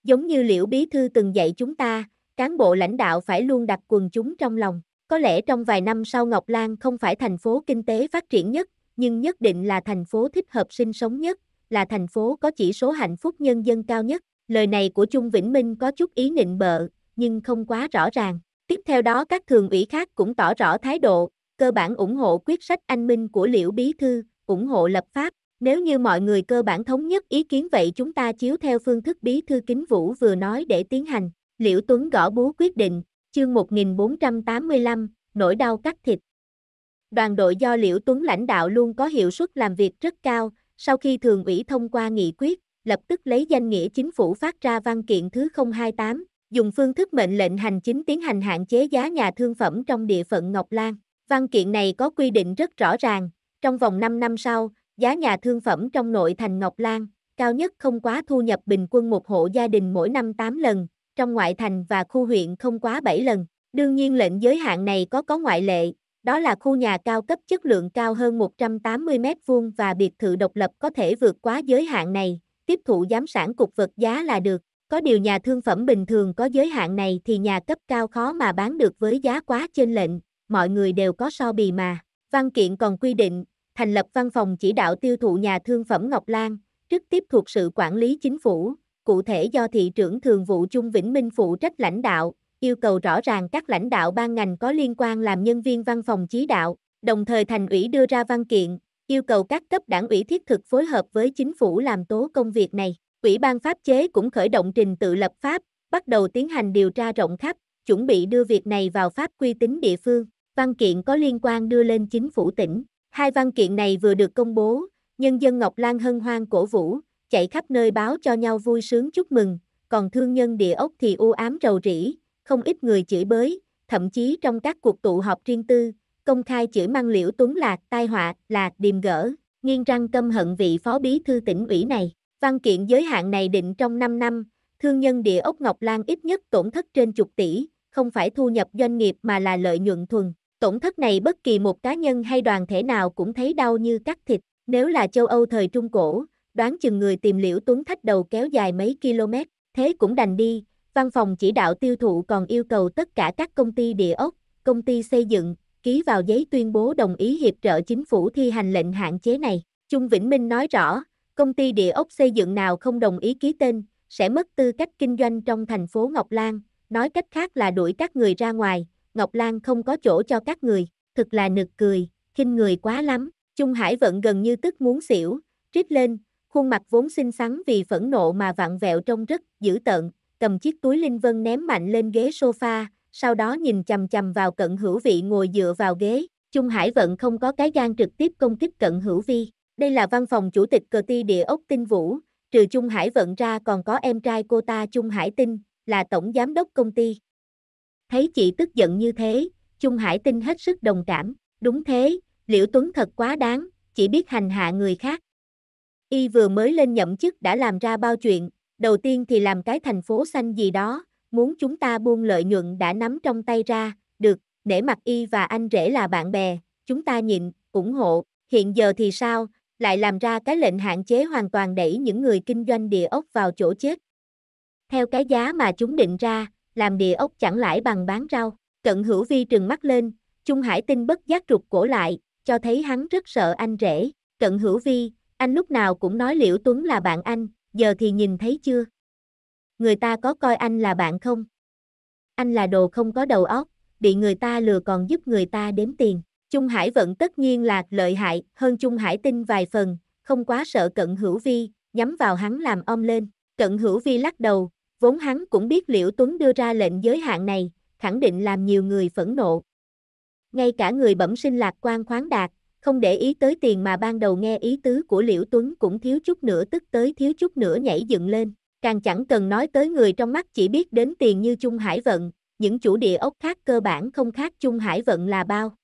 Giống như liệu Bí Thư từng dạy chúng ta, cán bộ lãnh đạo phải luôn đặt quần chúng trong lòng. Có lẽ trong vài năm sau Ngọc Lan không phải thành phố kinh tế phát triển nhất, nhưng nhất định là thành phố thích hợp sinh sống nhất, là thành phố có chỉ số hạnh phúc nhân dân cao nhất. Lời này của Trung Vĩnh Minh có chút ý nịnh bợ, nhưng không quá rõ ràng. Tiếp theo đó các thường ủy khác cũng tỏ rõ thái độ, cơ bản ủng hộ quyết sách anh minh của Liễu Bí Thư, ủng hộ lập pháp. Nếu như mọi người cơ bản thống nhất ý kiến vậy chúng ta chiếu theo phương thức Bí Thư Kính Vũ vừa nói để tiến hành. Liễu Tuấn gõ bú quyết định, chương 1485, nỗi đau cắt thịt. Đoàn đội do Liễu Tuấn lãnh đạo luôn có hiệu suất làm việc rất cao, sau khi Thường ủy thông qua nghị quyết, lập tức lấy danh nghĩa chính phủ phát ra văn kiện thứ 028, dùng phương thức mệnh lệnh hành chính tiến hành hạn chế giá nhà thương phẩm trong địa phận Ngọc Lan. Văn kiện này có quy định rất rõ ràng, trong vòng 5 năm sau, giá nhà thương phẩm trong nội thành Ngọc Lan, cao nhất không quá thu nhập bình quân một hộ gia đình mỗi năm 8 lần, trong ngoại thành và khu huyện không quá 7 lần. Đương nhiên lệnh giới hạn này có có ngoại lệ, đó là khu nhà cao cấp chất lượng cao hơn 180 m vuông và biệt thự độc lập có thể vượt quá giới hạn này, tiếp thụ giám sản cục vật giá là được. Có điều nhà thương phẩm bình thường có giới hạn này thì nhà cấp cao khó mà bán được với giá quá trên lệnh, mọi người đều có so bì mà. Văn kiện còn quy định, thành lập văn phòng chỉ đạo tiêu thụ nhà thương phẩm Ngọc Lan, trực tiếp thuộc sự quản lý chính phủ, cụ thể do thị trưởng thường vụ Trung Vĩnh Minh phụ trách lãnh đạo, yêu cầu rõ ràng các lãnh đạo ban ngành có liên quan làm nhân viên văn phòng chí đạo, đồng thời thành ủy đưa ra văn kiện, yêu cầu các cấp đảng ủy thiết thực phối hợp với chính phủ làm tố công việc này. Ủy ban pháp chế cũng khởi động trình tự lập pháp, bắt đầu tiến hành điều tra rộng khắp, chuẩn bị đưa việc này vào pháp quy tính địa phương. Văn kiện có liên quan đưa lên chính phủ tỉnh. Hai văn kiện này vừa được công bố, nhân dân Ngọc Lan hân hoan cổ vũ, chạy khắp nơi báo cho nhau vui sướng chúc mừng, còn thương nhân địa ốc thì u ám rầu rĩ, không ít người chửi bới, thậm chí trong các cuộc tụ họp riêng tư, công khai chửi mang liễu tuấn là tai họa, là điềm gỡ, nghiêng răng căm hận vị phó bí thư tỉnh ủy này. Văn kiện giới hạn này định trong 5 năm, thương nhân địa ốc Ngọc Lan ít nhất tổn thất trên chục tỷ, không phải thu nhập doanh nghiệp mà là lợi nhuận thuần. Tổn thất này bất kỳ một cá nhân hay đoàn thể nào cũng thấy đau như cắt thịt. Nếu là châu Âu thời Trung Cổ, đoán chừng người tìm liễu tuấn thách đầu kéo dài mấy km, thế cũng đành đi, Văn phòng chỉ đạo tiêu thụ còn yêu cầu tất cả các công ty địa ốc, công ty xây dựng, ký vào giấy tuyên bố đồng ý hiệp trợ chính phủ thi hành lệnh hạn chế này. Trung Vĩnh Minh nói rõ, công ty địa ốc xây dựng nào không đồng ý ký tên, sẽ mất tư cách kinh doanh trong thành phố Ngọc Lan, nói cách khác là đuổi các người ra ngoài, Ngọc Lan không có chỗ cho các người, thật là nực cười, khinh người quá lắm. Trung Hải vẫn gần như tức muốn xỉu, trích lên, khuôn mặt vốn xinh xắn vì phẫn nộ mà vặn vẹo trông rất dữ tợn, cầm chiếc túi Linh Vân ném mạnh lên ghế sofa, sau đó nhìn chầm chầm vào cận hữu vị ngồi dựa vào ghế. Trung Hải vẫn không có cái gan trực tiếp công kích cận hữu vi. Đây là văn phòng chủ tịch cờ ti địa ốc Tinh Vũ, trừ Trung Hải Vận ra còn có em trai cô ta Trung Hải Tinh, là tổng giám đốc công ty. Thấy chị tức giận như thế, Trung Hải Tinh hết sức đồng cảm, đúng thế, Liễu Tuấn thật quá đáng, chỉ biết hành hạ người khác. Y vừa mới lên nhậm chức đã làm ra bao chuyện, đầu tiên thì làm cái thành phố xanh gì đó, muốn chúng ta buông lợi nhuận đã nắm trong tay ra, được, để mặt y và anh rể là bạn bè, chúng ta nhịn, ủng hộ, hiện giờ thì sao, lại làm ra cái lệnh hạn chế hoàn toàn đẩy những người kinh doanh địa ốc vào chỗ chết. Theo cái giá mà chúng định ra, làm địa ốc chẳng lãi bằng bán rau, cận hữu vi trừng mắt lên, Trung Hải Tinh bất giác rụt cổ lại, cho thấy hắn rất sợ anh rể, cận hữu vi, anh lúc nào cũng nói Liễu Tuấn là bạn anh, giờ thì nhìn thấy chưa? Người ta có coi anh là bạn không? Anh là đồ không có đầu óc, bị người ta lừa còn giúp người ta đếm tiền. Trung Hải vẫn tất nhiên là lợi hại, hơn Trung Hải tin vài phần, không quá sợ cận hữu vi, nhắm vào hắn làm om lên. Cận hữu vi lắc đầu, vốn hắn cũng biết Liễu Tuấn đưa ra lệnh giới hạn này, khẳng định làm nhiều người phẫn nộ. Ngay cả người bẩm sinh lạc quan khoáng đạt, không để ý tới tiền mà ban đầu nghe ý tứ của Liễu Tuấn cũng thiếu chút nữa tức tới thiếu chút nữa nhảy dựng lên, càng chẳng cần nói tới người trong mắt chỉ biết đến tiền như Trung Hải Vận, những chủ địa ốc khác cơ bản không khác Trung Hải Vận là bao.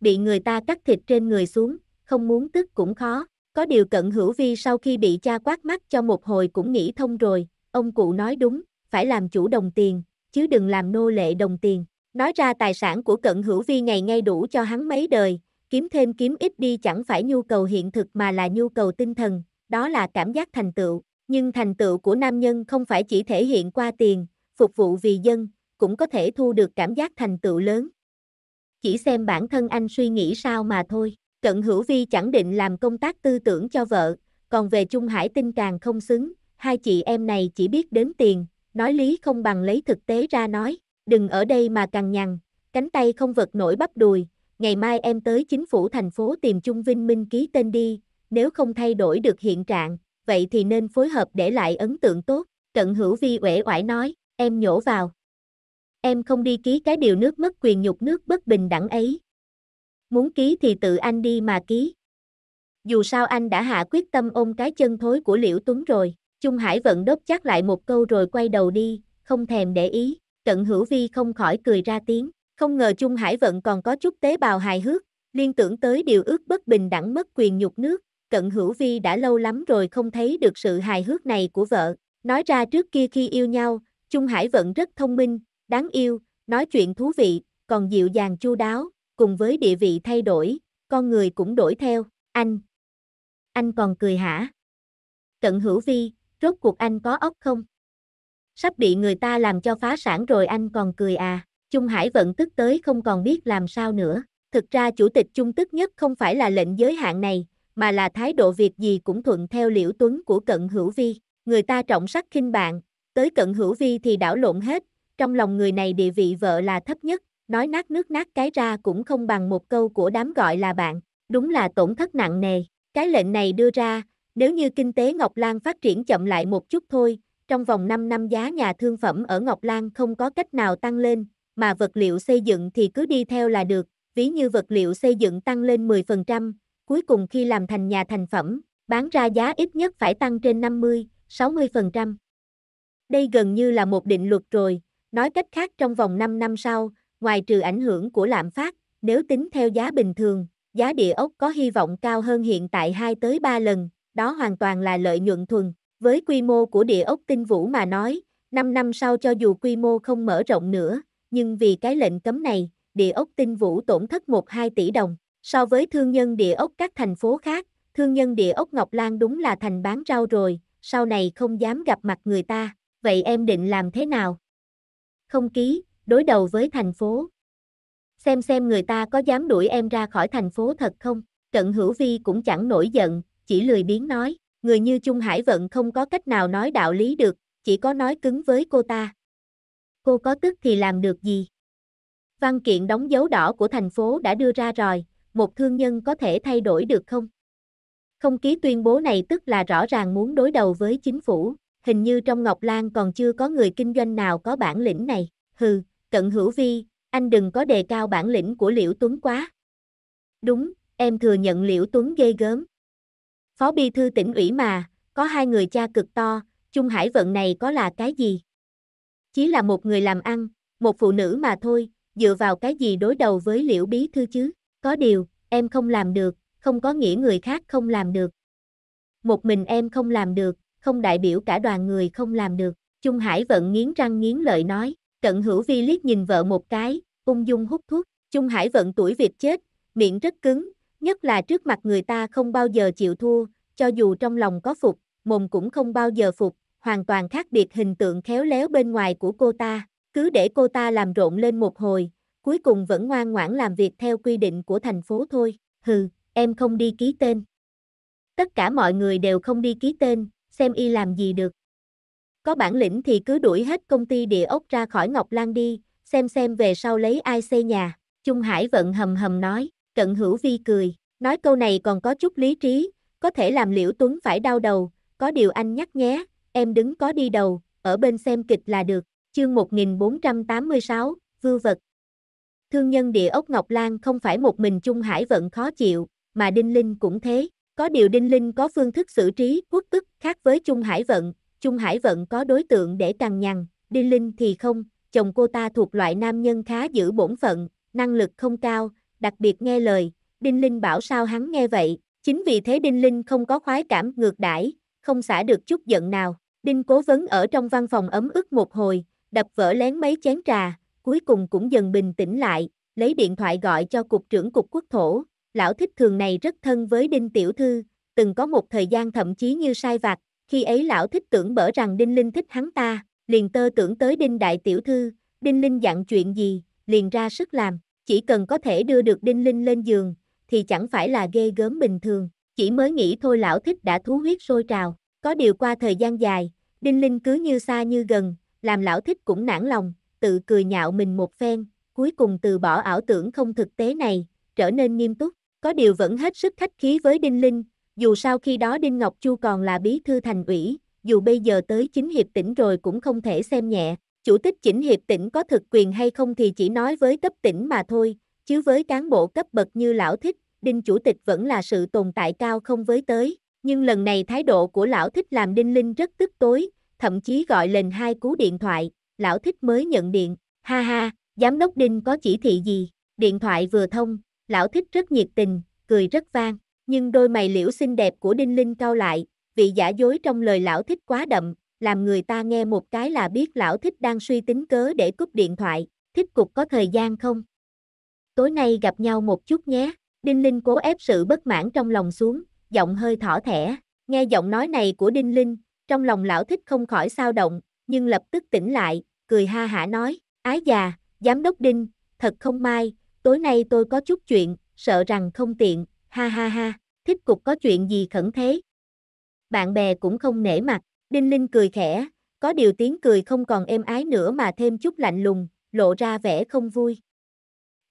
Bị người ta cắt thịt trên người xuống, không muốn tức cũng khó, có điều cận hữu vi sau khi bị cha quát mắt cho một hồi cũng nghĩ thông rồi, ông cụ nói đúng, phải làm chủ đồng tiền, chứ đừng làm nô lệ đồng tiền. Nói ra tài sản của cận hữu vi ngày ngay đủ cho hắn mấy đời, kiếm thêm kiếm ít đi chẳng phải nhu cầu hiện thực mà là nhu cầu tinh thần, đó là cảm giác thành tựu. Nhưng thành tựu của nam nhân không phải chỉ thể hiện qua tiền, phục vụ vì dân, cũng có thể thu được cảm giác thành tựu lớn. Chỉ xem bản thân anh suy nghĩ sao mà thôi. Cận Hữu Vi chẳng định làm công tác tư tưởng cho vợ, còn về Trung Hải Tinh càng không xứng, hai chị em này chỉ biết đến tiền, nói lý không bằng lấy thực tế ra nói, đừng ở đây mà cằn nhằn, cánh tay không vật nổi bắp đùi, ngày mai em tới chính phủ thành phố tìm Chung Vinh Minh ký tên đi, nếu không thay đổi được hiện trạng, vậy thì nên phối hợp để lại ấn tượng tốt, Trận Hữu Vi uể oải nói, em nhổ vào. Em không đi ký cái điều nước mất quyền nhục nước bất bình đẳng ấy. Muốn ký thì tự anh đi mà ký. Dù sao anh đã hạ quyết tâm ôm cái chân thối của Liễu Tuấn rồi, Trung Hải vận đốc chắc lại một câu rồi quay đầu đi, không thèm để ý, Trận Hữu Vi không khỏi cười ra tiếng. Không ngờ Trung Hải Vận còn có chút tế bào hài hước, liên tưởng tới điều ước bất bình đẳng mất quyền nhục nước, cận hữu vi đã lâu lắm rồi không thấy được sự hài hước này của vợ. Nói ra trước kia khi yêu nhau, Trung Hải Vận rất thông minh, đáng yêu, nói chuyện thú vị, còn dịu dàng chu đáo, cùng với địa vị thay đổi, con người cũng đổi theo, anh. Anh còn cười hả? Cận hữu vi, rốt cuộc anh có óc không? Sắp bị người ta làm cho phá sản rồi anh còn cười à? Trung Hải Vận tức tới không còn biết làm sao nữa. Thực ra chủ tịch Trung tức nhất không phải là lệnh giới hạn này, mà là thái độ việc gì cũng thuận theo liễu tuấn của cận hữu vi. Người ta trọng sắc khinh bạn, tới cận hữu vi thì đảo lộn hết, trong lòng người này địa vị vợ là thấp nhất, nói nát nước nát cái ra cũng không bằng một câu của đám gọi là bạn, đúng là tổn thất nặng nề. Cái lệnh này đưa ra, nếu như kinh tế Ngọc Lan phát triển chậm lại một chút thôi, trong vòng 5 năm giá nhà thương phẩm ở Ngọc Lan không có cách nào tăng lên, mà vật liệu xây dựng thì cứ đi theo là được, ví như vật liệu xây dựng tăng lên 10%, cuối cùng khi làm thành nhà thành phẩm, bán ra giá ít nhất phải tăng trên 50, 60%. Đây gần như là một định luật rồi, nói cách khác trong vòng 5 năm sau, ngoài trừ ảnh hưởng của lạm phát, nếu tính theo giá bình thường, giá địa ốc có hy vọng cao hơn hiện tại 2 tới 3 lần, đó hoàn toàn là lợi nhuận thuần. Với quy mô của địa ốc tinh vũ mà nói, 5 năm sau cho dù quy mô không mở rộng nữa, nhưng vì cái lệnh cấm này, địa ốc tinh vũ tổn thất 1-2 tỷ đồng. So với thương nhân địa ốc các thành phố khác, thương nhân địa ốc Ngọc Lan đúng là thành bán rau rồi, sau này không dám gặp mặt người ta, vậy em định làm thế nào? Không ký, đối đầu với thành phố. Xem xem người ta có dám đuổi em ra khỏi thành phố thật không? Cận Hữu Vi cũng chẳng nổi giận, chỉ lười biếng nói, người như Trung Hải Vận không có cách nào nói đạo lý được, chỉ có nói cứng với cô ta cô có tức thì làm được gì? Văn kiện đóng dấu đỏ của thành phố đã đưa ra rồi, một thương nhân có thể thay đổi được không? Không ký tuyên bố này tức là rõ ràng muốn đối đầu với chính phủ, hình như trong Ngọc Lan còn chưa có người kinh doanh nào có bản lĩnh này. Hừ, cận hữu vi, anh đừng có đề cao bản lĩnh của Liễu Tuấn quá. Đúng, em thừa nhận Liễu Tuấn ghê gớm. Phó Bi Thư tỉnh ủy mà, có hai người cha cực to, Trung Hải Vận này có là cái gì? chỉ là một người làm ăn, một phụ nữ mà thôi, dựa vào cái gì đối đầu với liễu bí thư chứ, có điều, em không làm được, không có nghĩa người khác không làm được. Một mình em không làm được, không đại biểu cả đoàn người không làm được, Trung Hải vẫn nghiến răng nghiến lợi nói, cận hữu vi liếc nhìn vợ một cái, ung dung hút thuốc, Trung Hải vận tuổi việc chết, miệng rất cứng, nhất là trước mặt người ta không bao giờ chịu thua, cho dù trong lòng có phục, mồm cũng không bao giờ phục, hoàn toàn khác biệt hình tượng khéo léo bên ngoài của cô ta, cứ để cô ta làm rộn lên một hồi, cuối cùng vẫn ngoan ngoãn làm việc theo quy định của thành phố thôi, hừ, em không đi ký tên. Tất cả mọi người đều không đi ký tên, xem y làm gì được. Có bản lĩnh thì cứ đuổi hết công ty địa ốc ra khỏi Ngọc Lan đi, xem xem về sau lấy ai xây nhà, Trung Hải vận hầm hầm nói, cận hữu vi cười, nói câu này còn có chút lý trí, có thể làm liễu Tuấn phải đau đầu, có điều anh nhắc nhé, em đứng có đi đầu, ở bên xem kịch là được, chương 1486, vư vật. Thương nhân địa ốc Ngọc Lan không phải một mình Trung Hải vận khó chịu, mà Đinh Linh cũng thế, có điều Đinh Linh có phương thức xử trí quốc tức khác với Trung Hải vận, Trung Hải vận có đối tượng để cằn nhằn, Đinh Linh thì không, chồng cô ta thuộc loại nam nhân khá giữ bổn phận, năng lực không cao, đặc biệt nghe lời, Đinh Linh bảo sao hắn nghe vậy, chính vì thế Đinh Linh không có khoái cảm ngược đãi, không xả được chút giận nào. Đinh cố vấn ở trong văn phòng ấm ức một hồi, đập vỡ lén mấy chén trà, cuối cùng cũng dần bình tĩnh lại, lấy điện thoại gọi cho cục trưởng cục quốc thổ. Lão thích thường này rất thân với Đinh Tiểu Thư, từng có một thời gian thậm chí như sai vặt, khi ấy lão thích tưởng bở rằng Đinh Linh thích hắn ta, liền tơ tưởng tới Đinh Đại Tiểu Thư, Đinh Linh dặn chuyện gì, liền ra sức làm, chỉ cần có thể đưa được Đinh Linh lên giường, thì chẳng phải là ghê gớm bình thường. Chỉ mới nghĩ thôi lão thích đã thú huyết sôi trào, có điều qua thời gian dài, Đinh Linh cứ như xa như gần, làm lão thích cũng nản lòng, tự cười nhạo mình một phen, cuối cùng từ bỏ ảo tưởng không thực tế này, trở nên nghiêm túc, có điều vẫn hết sức khách khí với Đinh Linh, dù sau khi đó Đinh Ngọc Chu còn là bí thư thành ủy, dù bây giờ tới chính hiệp tỉnh rồi cũng không thể xem nhẹ, chủ tịch chỉnh hiệp tỉnh có thực quyền hay không thì chỉ nói với cấp tỉnh mà thôi, chứ với cán bộ cấp bậc như lão thích, Đinh Chủ tịch vẫn là sự tồn tại cao không với tới, nhưng lần này thái độ của lão thích làm Đinh Linh rất tức tối, thậm chí gọi lên hai cú điện thoại, lão thích mới nhận điện, ha ha, giám đốc Đinh có chỉ thị gì, điện thoại vừa thông, lão thích rất nhiệt tình, cười rất vang, nhưng đôi mày liễu xinh đẹp của Đinh Linh cao lại, vị giả dối trong lời lão thích quá đậm, làm người ta nghe một cái là biết lão thích đang suy tính cớ để cúp điện thoại, thích cục có thời gian không? Tối nay gặp nhau một chút nhé. Đinh Linh cố ép sự bất mãn trong lòng xuống, giọng hơi thỏ thẻ. Nghe giọng nói này của Đinh Linh, trong lòng lão thích không khỏi sao động, nhưng lập tức tỉnh lại, cười ha hả nói, ái già, giám đốc Đinh, thật không may, tối nay tôi có chút chuyện, sợ rằng không tiện, ha ha ha, thích cục có chuyện gì khẩn thế. Bạn bè cũng không nể mặt, Đinh Linh cười khẽ, có điều tiếng cười không còn êm ái nữa mà thêm chút lạnh lùng, lộ ra vẻ không vui.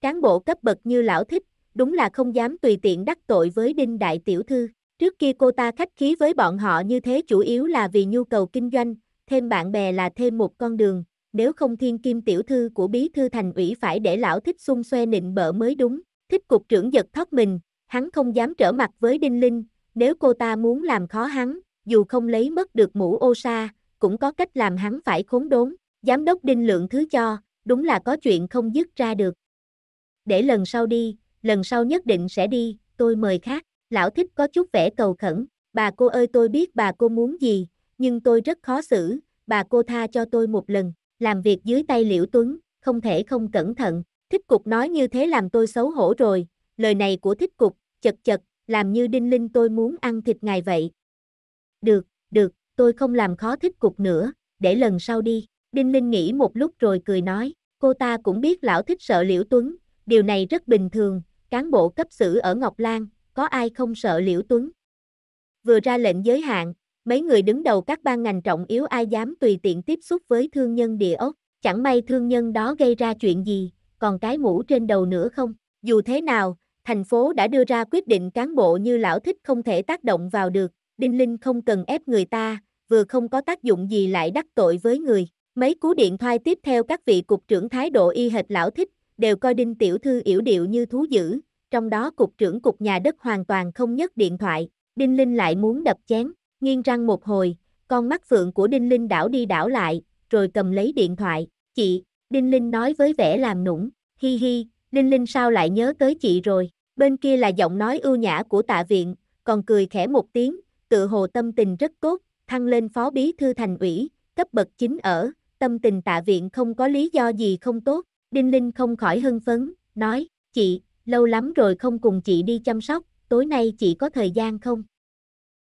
Cán bộ cấp bậc như lão thích, đúng là không dám tùy tiện đắc tội với Đinh Đại Tiểu Thư. Trước kia cô ta khách khí với bọn họ như thế chủ yếu là vì nhu cầu kinh doanh, thêm bạn bè là thêm một con đường, nếu không thiên kim tiểu thư của bí thư thành ủy phải để lão thích xung xoe nịnh bợ mới đúng. Thích cục trưởng giật thoát mình, hắn không dám trở mặt với Đinh Linh, nếu cô ta muốn làm khó hắn, dù không lấy mất được mũ ô sa, cũng có cách làm hắn phải khốn đốn, giám đốc Đinh lượng thứ cho, đúng là có chuyện không dứt ra được. Để lần sau đi, lần sau nhất định sẽ đi, tôi mời khác. Lão thích có chút vẻ cầu khẩn, bà cô ơi tôi biết bà cô muốn gì, nhưng tôi rất khó xử, bà cô tha cho tôi một lần, làm việc dưới tay Liễu Tuấn, không thể không cẩn thận. Thích cục nói như thế làm tôi xấu hổ rồi, lời này của thích cục, chật chật, làm như đinh linh tôi muốn ăn thịt ngài vậy. Được, được, tôi không làm khó thích cục nữa, để lần sau đi. Đinh Linh nghĩ một lúc rồi cười nói, cô ta cũng biết lão thích sợ Liễu Tuấn, điều này rất bình thường, cán bộ cấp xử ở Ngọc Lan, có ai không sợ Liễu Tuấn. Vừa ra lệnh giới hạn, mấy người đứng đầu các ban ngành trọng yếu ai dám tùy tiện tiếp xúc với thương nhân địa ốc, chẳng may thương nhân đó gây ra chuyện gì, còn cái mũ trên đầu nữa không. Dù thế nào, thành phố đã đưa ra quyết định cán bộ như lão thích không thể tác động vào được, đinh linh không cần ép người ta, vừa không có tác dụng gì lại đắc tội với người. Mấy cú điện thoại tiếp theo các vị cục trưởng thái độ y hệt lão thích, đều coi đinh tiểu thư yểu điệu như thú dữ, trong đó cục trưởng cục nhà đất hoàn toàn không nhấc điện thoại, đinh linh lại muốn đập chén, nghiêng răng một hồi, con mắt phượng của đinh linh đảo đi đảo lại, rồi cầm lấy điện thoại, chị, đinh linh nói với vẻ làm nũng, hi hi, linh linh sao lại nhớ tới chị rồi, bên kia là giọng nói ưu nhã của tạ viện, còn cười khẽ một tiếng, tự hồ tâm tình rất tốt, thăng lên phó bí thư thành ủy, cấp bậc chính ở, tâm tình tạ viện không có lý do gì không tốt, Đinh Linh không khỏi hưng phấn, nói, chị, lâu lắm rồi không cùng chị đi chăm sóc, tối nay chị có thời gian không?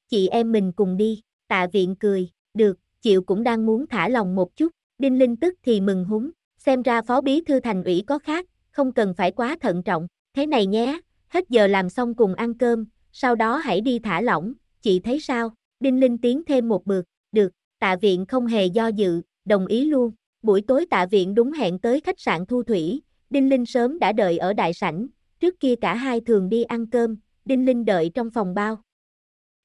Chị em mình cùng đi, tạ viện cười, được, chịu cũng đang muốn thả lòng một chút, Đinh Linh tức thì mừng húng, xem ra phó bí thư thành ủy có khác, không cần phải quá thận trọng, thế này nhé, hết giờ làm xong cùng ăn cơm, sau đó hãy đi thả lỏng, chị thấy sao? Đinh Linh tiến thêm một bước, được, tạ viện không hề do dự, đồng ý luôn buổi tối tạ viện đúng hẹn tới khách sạn Thu Thủy, Đinh Linh sớm đã đợi ở đại sảnh, trước kia cả hai thường đi ăn cơm, Đinh Linh đợi trong phòng bao.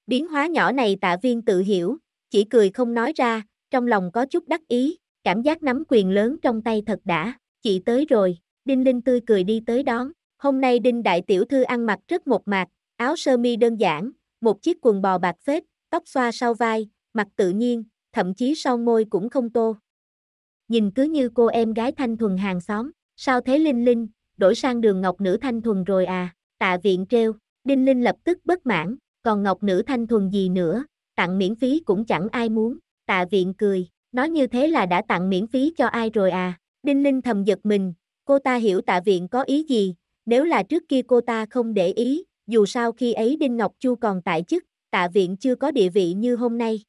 Biến hóa nhỏ này tạ viên tự hiểu, chỉ cười không nói ra, trong lòng có chút đắc ý, cảm giác nắm quyền lớn trong tay thật đã, chị tới rồi, Đinh Linh tươi cười đi tới đón, hôm nay Đinh Đại Tiểu Thư ăn mặc rất một mạc, áo sơ mi đơn giản, một chiếc quần bò bạc phết, tóc xoa sau vai, mặt tự nhiên, thậm chí sau môi cũng không tô nhìn cứ như cô em gái thanh thuần hàng xóm, sao thế Linh Linh, đổi sang đường ngọc nữ thanh thuần rồi à, tạ viện treo, Đinh Linh lập tức bất mãn, còn ngọc nữ thanh thuần gì nữa, tặng miễn phí cũng chẳng ai muốn, tạ viện cười, nói như thế là đã tặng miễn phí cho ai rồi à, Đinh Linh thầm giật mình, cô ta hiểu tạ viện có ý gì, nếu là trước kia cô ta không để ý, dù sao khi ấy Đinh Ngọc Chu còn tại chức, tạ viện chưa có địa vị như hôm nay.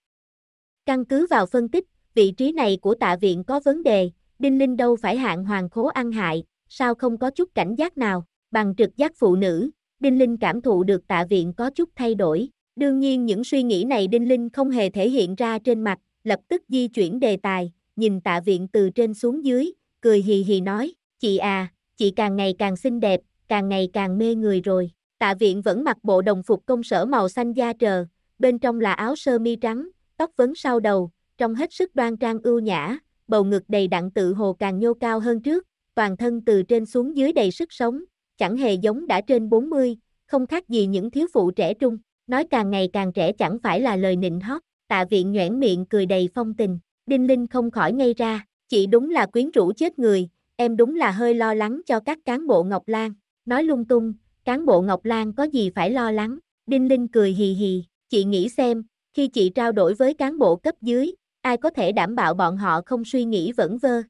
Căn cứ vào phân tích, vị trí này của tạ viện có vấn đề, đinh linh đâu phải hạng hoàng khố ăn hại, sao không có chút cảnh giác nào, bằng trực giác phụ nữ, đinh linh cảm thụ được tạ viện có chút thay đổi, đương nhiên những suy nghĩ này đinh linh không hề thể hiện ra trên mặt, lập tức di chuyển đề tài, nhìn tạ viện từ trên xuống dưới, cười hì hì nói, chị à, chị càng ngày càng xinh đẹp, càng ngày càng mê người rồi. Tạ viện vẫn mặc bộ đồng phục công sở màu xanh da trờ, bên trong là áo sơ mi trắng, tóc vấn sau đầu, trong hết sức đoan trang ưu nhã, bầu ngực đầy đặn tự hồ càng nhô cao hơn trước, toàn thân từ trên xuống dưới đầy sức sống, chẳng hề giống đã trên 40, không khác gì những thiếu phụ trẻ trung, nói càng ngày càng trẻ chẳng phải là lời nịnh hót, tạ viện nhoẻn miệng cười đầy phong tình, đinh linh không khỏi ngây ra, chị đúng là quyến rũ chết người, em đúng là hơi lo lắng cho các cán bộ Ngọc Lan, nói lung tung, cán bộ Ngọc Lan có gì phải lo lắng, đinh linh cười hì hì, chị nghĩ xem, khi chị trao đổi với cán bộ cấp dưới, ai có thể đảm bảo bọn họ không suy nghĩ vẩn vơ.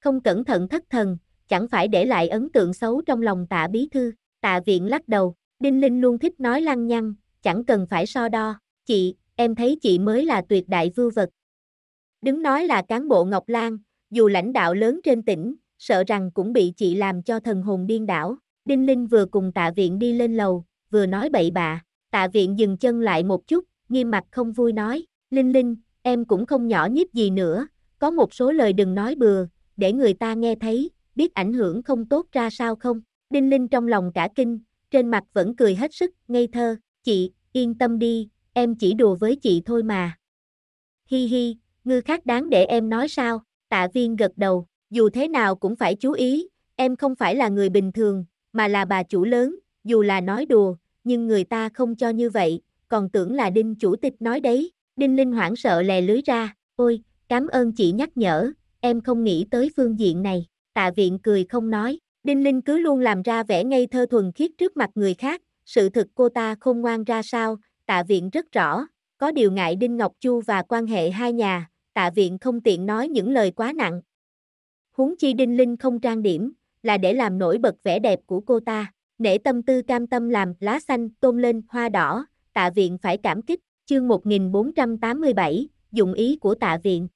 Không cẩn thận thất thần, chẳng phải để lại ấn tượng xấu trong lòng tạ bí thư, tạ viện lắc đầu, Đinh Linh luôn thích nói lăng nhăng, chẳng cần phải so đo, chị, em thấy chị mới là tuyệt đại vưu vật. Đứng nói là cán bộ Ngọc Lan, dù lãnh đạo lớn trên tỉnh, sợ rằng cũng bị chị làm cho thần hồn điên đảo. Đinh Linh vừa cùng tạ viện đi lên lầu, vừa nói bậy bạ, tạ viện dừng chân lại một chút, nghiêm mặt không vui nói, Linh Linh, em cũng không nhỏ nhíp gì nữa, có một số lời đừng nói bừa, để người ta nghe thấy, biết ảnh hưởng không tốt ra sao không. Đinh Linh trong lòng cả kinh, trên mặt vẫn cười hết sức, ngây thơ, chị, yên tâm đi, em chỉ đùa với chị thôi mà. Hi hi, ngư khác đáng để em nói sao, tạ viên gật đầu, dù thế nào cũng phải chú ý, em không phải là người bình thường, mà là bà chủ lớn, dù là nói đùa, nhưng người ta không cho như vậy, còn tưởng là đinh chủ tịch nói đấy. Đinh Linh hoảng sợ lè lưới ra, ôi, cảm ơn chị nhắc nhở, em không nghĩ tới phương diện này. Tạ viện cười không nói, Đinh Linh cứ luôn làm ra vẻ ngây thơ thuần khiết trước mặt người khác, sự thực cô ta không ngoan ra sao, tạ viện rất rõ, có điều ngại Đinh Ngọc Chu và quan hệ hai nhà, tạ viện không tiện nói những lời quá nặng. Huống chi Đinh Linh không trang điểm, là để làm nổi bật vẻ đẹp của cô ta, nể tâm tư cam tâm làm lá xanh tôm lên hoa đỏ, tạ viện phải cảm kích, Chương 1487, dụng ý của tạ viện.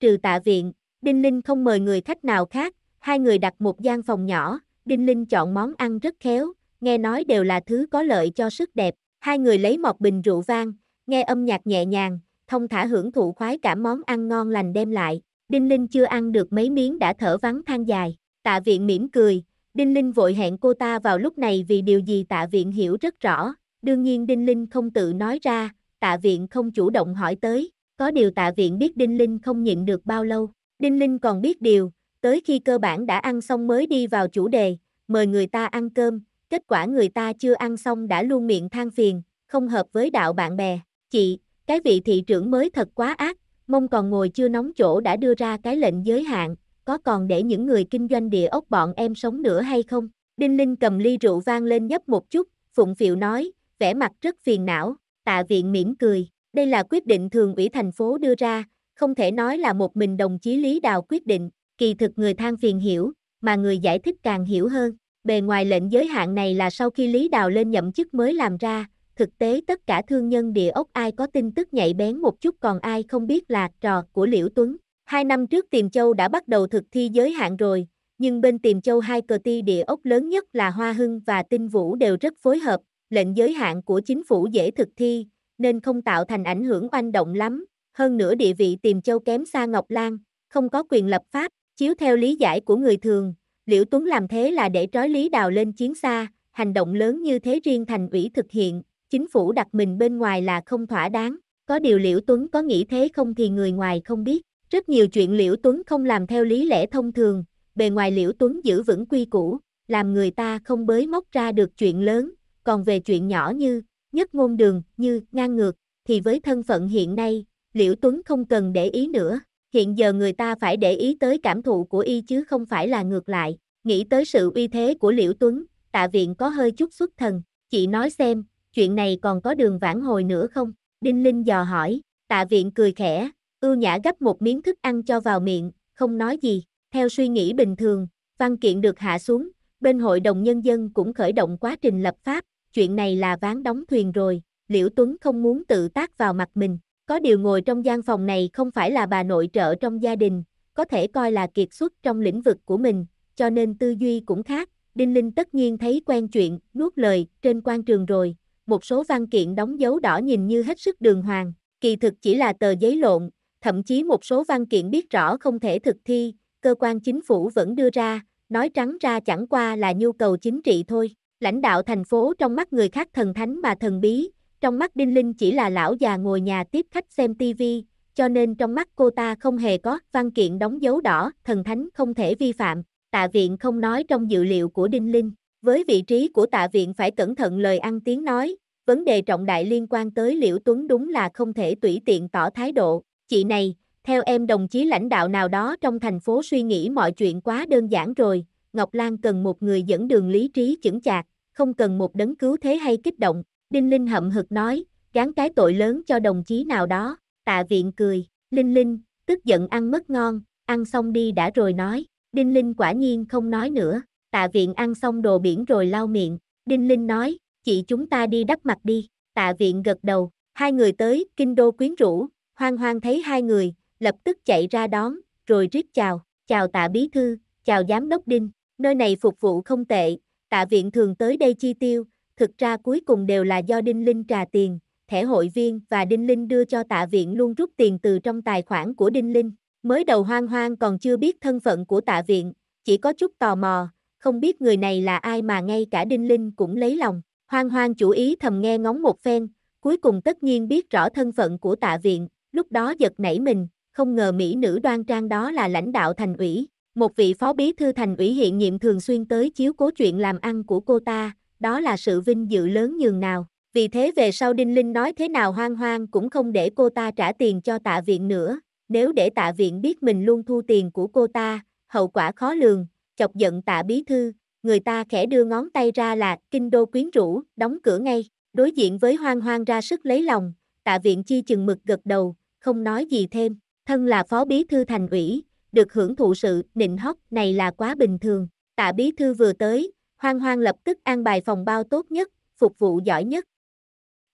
Trừ tạ viện, Đinh Linh không mời người khách nào khác, hai người đặt một gian phòng nhỏ, Đinh Linh chọn món ăn rất khéo, nghe nói đều là thứ có lợi cho sức đẹp. Hai người lấy một bình rượu vang, nghe âm nhạc nhẹ nhàng, thông thả hưởng thụ khoái cảm món ăn ngon lành đem lại. Đinh Linh chưa ăn được mấy miếng đã thở vắng than dài. Tạ viện mỉm cười, Đinh Linh vội hẹn cô ta vào lúc này vì điều gì tạ viện hiểu rất rõ. Đương nhiên Đinh Linh không tự nói ra, tạ viện không chủ động hỏi tới, có điều tạ viện biết Đinh Linh không nhịn được bao lâu, Đinh Linh còn biết điều, tới khi cơ bản đã ăn xong mới đi vào chủ đề, mời người ta ăn cơm, kết quả người ta chưa ăn xong đã luôn miệng than phiền, không hợp với đạo bạn bè, chị, cái vị thị trưởng mới thật quá ác, mong còn ngồi chưa nóng chỗ đã đưa ra cái lệnh giới hạn, có còn để những người kinh doanh địa ốc bọn em sống nữa hay không? Đinh Linh cầm ly rượu vang lên nhấp một chút, phụng Phiệu nói, vẻ mặt rất phiền não, Tạ Viện mỉm cười, đây là quyết định thường ủy thành phố đưa ra, không thể nói là một mình đồng chí Lý Đào quyết định, kỳ thực người than phiền hiểu, mà người giải thích càng hiểu hơn. Bề ngoài lệnh giới hạn này là sau khi Lý Đào lên nhậm chức mới làm ra, thực tế tất cả thương nhân địa ốc ai có tin tức nhạy bén một chút còn ai không biết là trò của Liễu Tuấn. Hai năm trước Tiềm Châu đã bắt đầu thực thi giới hạn rồi, nhưng bên Tiềm Châu hai cờ ti địa ốc lớn nhất là Hoa Hưng và Tinh Vũ đều rất phối hợp, lệnh giới hạn của chính phủ dễ thực thi, nên không tạo thành ảnh hưởng oanh động lắm, hơn nữa địa vị Tiềm Châu kém xa Ngọc Lan, không có quyền lập pháp, chiếu theo lý giải của người thường, Liễu Tuấn làm thế là để trói Lý Đào lên chiến xa, hành động lớn như thế riêng thành ủy thực hiện, chính phủ đặt mình bên ngoài là không thỏa đáng, có điều Liễu Tuấn có nghĩ thế không thì người ngoài không biết, rất nhiều chuyện Liễu Tuấn không làm theo lý lẽ thông thường, bề ngoài Liễu Tuấn giữ vững quy củ, làm người ta không bới móc ra được chuyện lớn, còn về chuyện nhỏ như, nhất ngôn đường, như, ngang ngược, thì với thân phận hiện nay, Liễu Tuấn không cần để ý nữa. Hiện giờ người ta phải để ý tới cảm thụ của y chứ không phải là ngược lại. Nghĩ tới sự uy thế của Liễu Tuấn, tạ viện có hơi chút xuất thần. Chị nói xem, chuyện này còn có đường vãn hồi nữa không? Đinh Linh dò hỏi, tạ viện cười khẽ, ưu nhã gấp một miếng thức ăn cho vào miệng, không nói gì. Theo suy nghĩ bình thường, văn kiện được hạ xuống, bên hội đồng nhân dân cũng khởi động quá trình lập pháp, chuyện này là ván đóng thuyền rồi, Liễu Tuấn không muốn tự tác vào mặt mình, có điều ngồi trong gian phòng này không phải là bà nội trợ trong gia đình, có thể coi là kiệt xuất trong lĩnh vực của mình, cho nên tư duy cũng khác, Đinh Linh tất nhiên thấy quen chuyện, nuốt lời, trên quan trường rồi, một số văn kiện đóng dấu đỏ nhìn như hết sức đường hoàng, kỳ thực chỉ là tờ giấy lộn, thậm chí một số văn kiện biết rõ không thể thực thi, cơ quan chính phủ vẫn đưa ra, nói trắng ra chẳng qua là nhu cầu chính trị thôi lãnh đạo thành phố trong mắt người khác thần thánh mà thần bí, trong mắt Đinh Linh chỉ là lão già ngồi nhà tiếp khách xem tivi, cho nên trong mắt cô ta không hề có văn kiện đóng dấu đỏ, thần thánh không thể vi phạm, tạ viện không nói trong dự liệu của Đinh Linh. Với vị trí của tạ viện phải cẩn thận lời ăn tiếng nói, vấn đề trọng đại liên quan tới Liễu Tuấn đúng là không thể tùy tiện tỏ thái độ. Chị này, theo em đồng chí lãnh đạo nào đó trong thành phố suy nghĩ mọi chuyện quá đơn giản rồi, Ngọc Lan cần một người dẫn đường lý trí chững chạc, không cần một đấng cứu thế hay kích động. Đinh Linh hậm hực nói, gán cái tội lớn cho đồng chí nào đó. Tạ viện cười, Linh Linh, tức giận ăn mất ngon, ăn xong đi đã rồi nói. Đinh Linh quả nhiên không nói nữa. Tạ viện ăn xong đồ biển rồi lau miệng. Đinh Linh nói, chị chúng ta đi đắp mặt đi. Tạ viện gật đầu, hai người tới, kinh đô quyến rũ. Hoang hoang thấy hai người, lập tức chạy ra đón, rồi riết chào, chào tạ bí thư, chào giám đốc Đinh nơi này phục vụ không tệ, tạ viện thường tới đây chi tiêu, thực ra cuối cùng đều là do Đinh Linh trả tiền, thẻ hội viên và Đinh Linh đưa cho tạ viện luôn rút tiền từ trong tài khoản của Đinh Linh. Mới đầu hoang hoang còn chưa biết thân phận của tạ viện, chỉ có chút tò mò, không biết người này là ai mà ngay cả Đinh Linh cũng lấy lòng. Hoang hoang chủ ý thầm nghe ngóng một phen, cuối cùng tất nhiên biết rõ thân phận của tạ viện, lúc đó giật nảy mình, không ngờ mỹ nữ đoan trang đó là lãnh đạo thành ủy, một vị phó bí thư thành ủy hiện nhiệm thường xuyên tới chiếu cố chuyện làm ăn của cô ta, đó là sự vinh dự lớn nhường nào. Vì thế về sau Đinh Linh nói thế nào hoang hoang cũng không để cô ta trả tiền cho tạ viện nữa. Nếu để tạ viện biết mình luôn thu tiền của cô ta, hậu quả khó lường, chọc giận tạ bí thư, người ta khẽ đưa ngón tay ra là kinh đô quyến rũ, đóng cửa ngay. Đối diện với hoang hoang ra sức lấy lòng, tạ viện chi chừng mực gật đầu, không nói gì thêm. Thân là phó bí thư thành ủy, được hưởng thụ sự nịnh hót này là quá bình thường. Tạ bí thư vừa tới, hoang hoang lập tức an bài phòng bao tốt nhất, phục vụ giỏi nhất.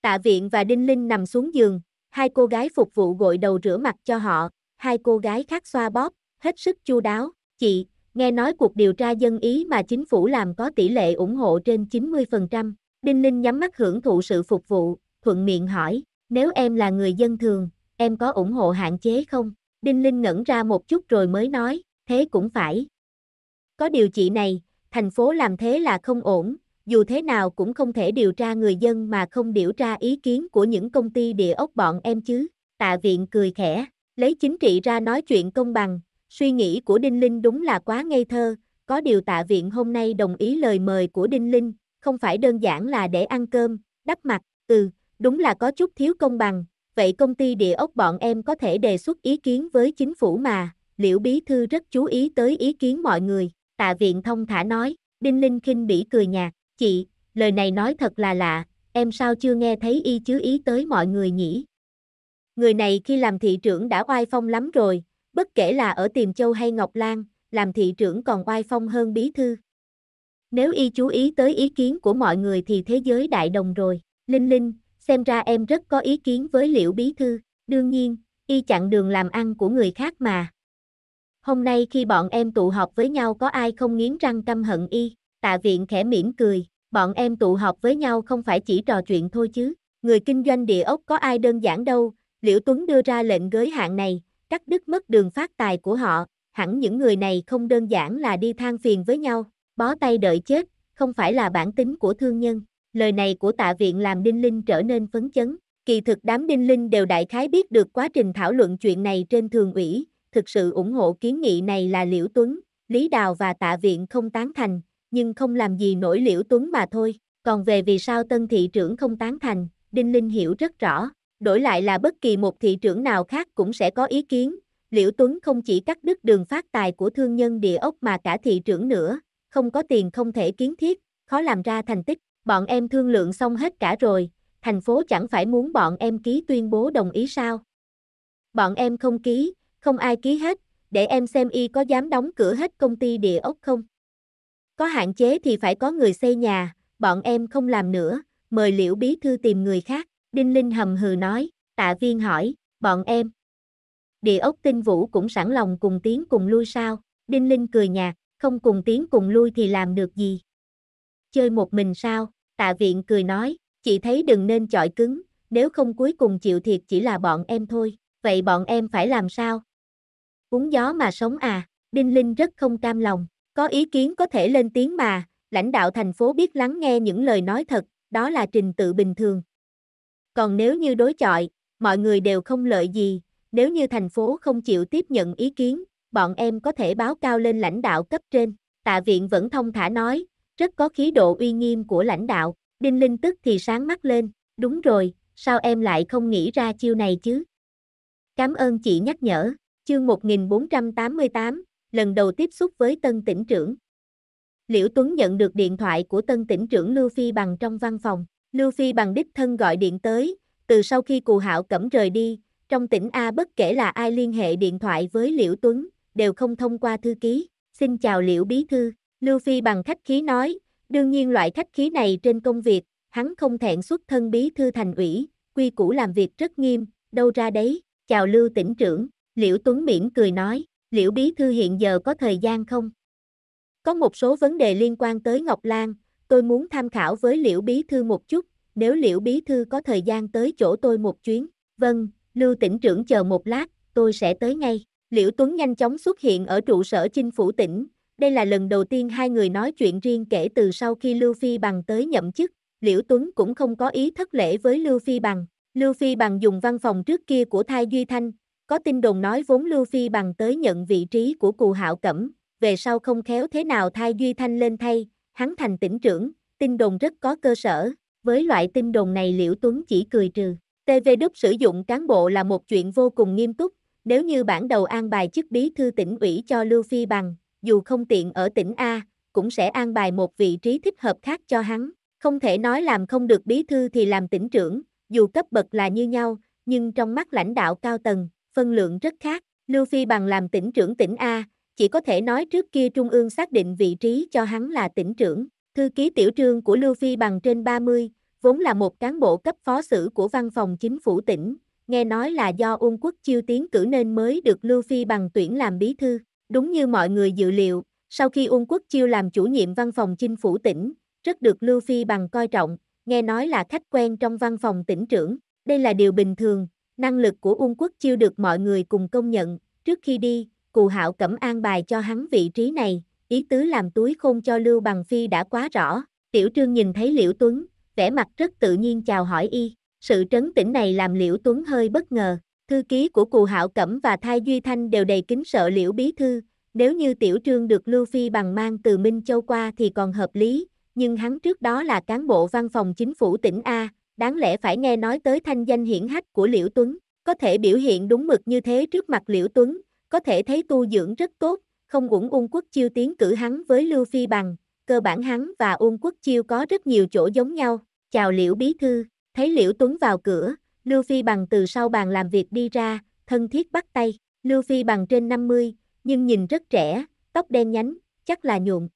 Tạ viện và Đinh Linh nằm xuống giường, hai cô gái phục vụ gội đầu rửa mặt cho họ, hai cô gái khác xoa bóp, hết sức chu đáo. Chị, nghe nói cuộc điều tra dân ý mà chính phủ làm có tỷ lệ ủng hộ trên 90%. Đinh Linh nhắm mắt hưởng thụ sự phục vụ, thuận miệng hỏi, nếu em là người dân thường, em có ủng hộ hạn chế không? Đinh Linh ngẩn ra một chút rồi mới nói, thế cũng phải. Có điều chị này, thành phố làm thế là không ổn, dù thế nào cũng không thể điều tra người dân mà không điều tra ý kiến của những công ty địa ốc bọn em chứ. Tạ viện cười khẽ, lấy chính trị ra nói chuyện công bằng, suy nghĩ của Đinh Linh đúng là quá ngây thơ, có điều tạ viện hôm nay đồng ý lời mời của Đinh Linh, không phải đơn giản là để ăn cơm, đắp mặt, ừ, đúng là có chút thiếu công bằng, vậy công ty địa ốc bọn em có thể đề xuất ý kiến với chính phủ mà, liễu bí thư rất chú ý tới ý kiến mọi người, tạ viện thông thả nói, Đinh Linh khinh bỉ cười nhạt, chị, lời này nói thật là lạ, em sao chưa nghe thấy y chú ý tới mọi người nhỉ? Người này khi làm thị trưởng đã oai phong lắm rồi, bất kể là ở Tiềm Châu hay Ngọc Lan, làm thị trưởng còn oai phong hơn bí thư. Nếu y chú ý tới ý kiến của mọi người thì thế giới đại đồng rồi, Linh Linh, xem ra em rất có ý kiến với Liễu Bí Thư, đương nhiên, y chặn đường làm ăn của người khác mà. Hôm nay khi bọn em tụ họp với nhau có ai không nghiến răng căm hận y, tạ viện khẽ mỉm cười, bọn em tụ họp với nhau không phải chỉ trò chuyện thôi chứ, người kinh doanh địa ốc có ai đơn giản đâu, Liễu Tuấn đưa ra lệnh gới hạn này, cắt đứt mất đường phát tài của họ, hẳn những người này không đơn giản là đi than phiền với nhau, bó tay đợi chết, không phải là bản tính của thương nhân lời này của tạ viện làm đinh linh trở nên phấn chấn. Kỳ thực đám đinh linh đều đại khái biết được quá trình thảo luận chuyện này trên thường ủy, thực sự ủng hộ kiến nghị này là Liễu Tuấn, Lý Đào và tạ viện không tán thành, nhưng không làm gì nổi Liễu Tuấn mà thôi. Còn về vì sao tân thị trưởng không tán thành, Đinh Linh hiểu rất rõ, đổi lại là bất kỳ một thị trưởng nào khác cũng sẽ có ý kiến. Liễu Tuấn không chỉ cắt đứt đường phát tài của thương nhân địa ốc mà cả thị trưởng nữa, không có tiền không thể kiến thiết, khó làm ra thành tích. Bọn em thương lượng xong hết cả rồi, thành phố chẳng phải muốn bọn em ký tuyên bố đồng ý sao? Bọn em không ký, không ai ký hết, để em xem y có dám đóng cửa hết công ty địa ốc không? Có hạn chế thì phải có người xây nhà, bọn em không làm nữa, mời liễu bí thư tìm người khác, Đinh Linh hầm hừ nói, tạ viên hỏi, bọn em. Địa ốc tinh vũ cũng sẵn lòng cùng tiến cùng lui sao, Đinh Linh cười nhạt, không cùng tiến cùng lui thì làm được gì? Chơi một mình sao? Tạ viện cười nói, chị thấy đừng nên chọi cứng, nếu không cuối cùng chịu thiệt chỉ là bọn em thôi, vậy bọn em phải làm sao? Uống gió mà sống à, Đinh Linh rất không cam lòng, có ý kiến có thể lên tiếng mà, lãnh đạo thành phố biết lắng nghe những lời nói thật, đó là trình tự bình thường. Còn nếu như đối chọi, mọi người đều không lợi gì, nếu như thành phố không chịu tiếp nhận ý kiến, bọn em có thể báo cao lên lãnh đạo cấp trên. Tạ viện vẫn thông thả nói, rất có khí độ uy nghiêm của lãnh đạo, Đinh Linh tức thì sáng mắt lên, đúng rồi, sao em lại không nghĩ ra chiêu này chứ? Cảm ơn chị nhắc nhở, chương 1488, lần đầu tiếp xúc với tân tỉnh trưởng. Liễu Tuấn nhận được điện thoại của tân tỉnh trưởng Lưu Phi Bằng trong văn phòng, Lưu Phi Bằng đích thân gọi điện tới, từ sau khi Cù Hạo Cẩm rời đi, trong tỉnh A bất kể là ai liên hệ điện thoại với Liễu Tuấn, đều không thông qua thư ký. Xin chào Liễu Bí Thư, Lưu Phi bằng khách khí nói, đương nhiên loại khách khí này trên công việc, hắn không thẹn xuất thân bí thư thành ủy, quy củ làm việc rất nghiêm, đâu ra đấy, chào Lưu tỉnh trưởng, Liễu Tuấn Miễn cười nói, Liễu bí thư hiện giờ có thời gian không? Có một số vấn đề liên quan tới Ngọc Lan, tôi muốn tham khảo với Liễu bí thư một chút, nếu Liễu bí thư có thời gian tới chỗ tôi một chuyến, vâng, Lưu tỉnh trưởng chờ một lát, tôi sẽ tới ngay. Liễu Tuấn nhanh chóng xuất hiện ở trụ sở chinh phủ tỉnh, đây là lần đầu tiên hai người nói chuyện riêng kể từ sau khi Lưu Phi Bằng tới nhậm chức, Liễu Tuấn cũng không có ý thất lễ với Lưu Phi Bằng. Lưu Phi Bằng dùng văn phòng trước kia của Thai Duy Thanh, có tin đồn nói vốn Lưu Phi Bằng tới nhận vị trí của Cù Hạo Cẩm, về sau không khéo thế nào Thai Duy Thanh lên thay, hắn thành tỉnh trưởng, tin đồn rất có cơ sở. Với loại tin đồn này Liễu Tuấn chỉ cười trừ. TV Đức sử dụng cán bộ là một chuyện vô cùng nghiêm túc, nếu như bản đầu an bài chức bí thư tỉnh ủy cho Lưu Phi Bằng, dù không tiện ở tỉnh A, cũng sẽ an bài một vị trí thích hợp khác cho hắn. Không thể nói làm không được bí thư thì làm tỉnh trưởng, dù cấp bậc là như nhau, nhưng trong mắt lãnh đạo cao tầng, phân lượng rất khác. Lưu Phi bằng làm tỉnh trưởng tỉnh A, chỉ có thể nói trước kia Trung ương xác định vị trí cho hắn là tỉnh trưởng. Thư ký tiểu trương của Lưu Phi bằng trên 30, vốn là một cán bộ cấp phó sử của văn phòng chính phủ tỉnh, nghe nói là do Ung Quốc Chiêu tiến cử nên mới được Lưu Phi bằng tuyển làm bí thư. Đúng như mọi người dự liệu, sau khi Ung Quốc Chiêu làm chủ nhiệm văn phòng chinh phủ tỉnh, rất được Lưu Phi bằng coi trọng, nghe nói là khách quen trong văn phòng tỉnh trưởng. Đây là điều bình thường, năng lực của Ung Quốc Chiêu được mọi người cùng công nhận. Trước khi đi, Cù Hạo cẩm an bài cho hắn vị trí này, ý tứ làm túi khôn cho Lưu Bằng Phi đã quá rõ. Tiểu Trương nhìn thấy Liễu Tuấn, vẻ mặt rất tự nhiên chào hỏi y. Sự trấn tĩnh này làm Liễu Tuấn hơi bất ngờ. Thư ký của Cù Hạo Cẩm và Thai Duy Thanh đều đầy kính sợ liễu bí thư, nếu như tiểu trương được Lưu Phi bằng mang từ Minh Châu qua thì còn hợp lý, nhưng hắn trước đó là cán bộ văn phòng chính phủ tỉnh A, đáng lẽ phải nghe nói tới thanh danh hiển hách của Liễu Tuấn, có thể biểu hiện đúng mực như thế trước mặt Liễu Tuấn, có thể thấy tu dưỡng rất tốt, không uổng Ung Quốc Chiêu tiến cử hắn với Lưu Phi bằng, cơ bản hắn và Ung Quốc Chiêu có rất nhiều chỗ giống nhau. Chào Liễu Bí Thư, thấy Liễu Tuấn vào cửa, Lưu Phi bằng từ sau bàn làm việc đi ra, thân thiết bắt tay. Lưu Phi bằng trên 50, nhưng nhìn rất trẻ, tóc đen nhánh, chắc là nhuộm.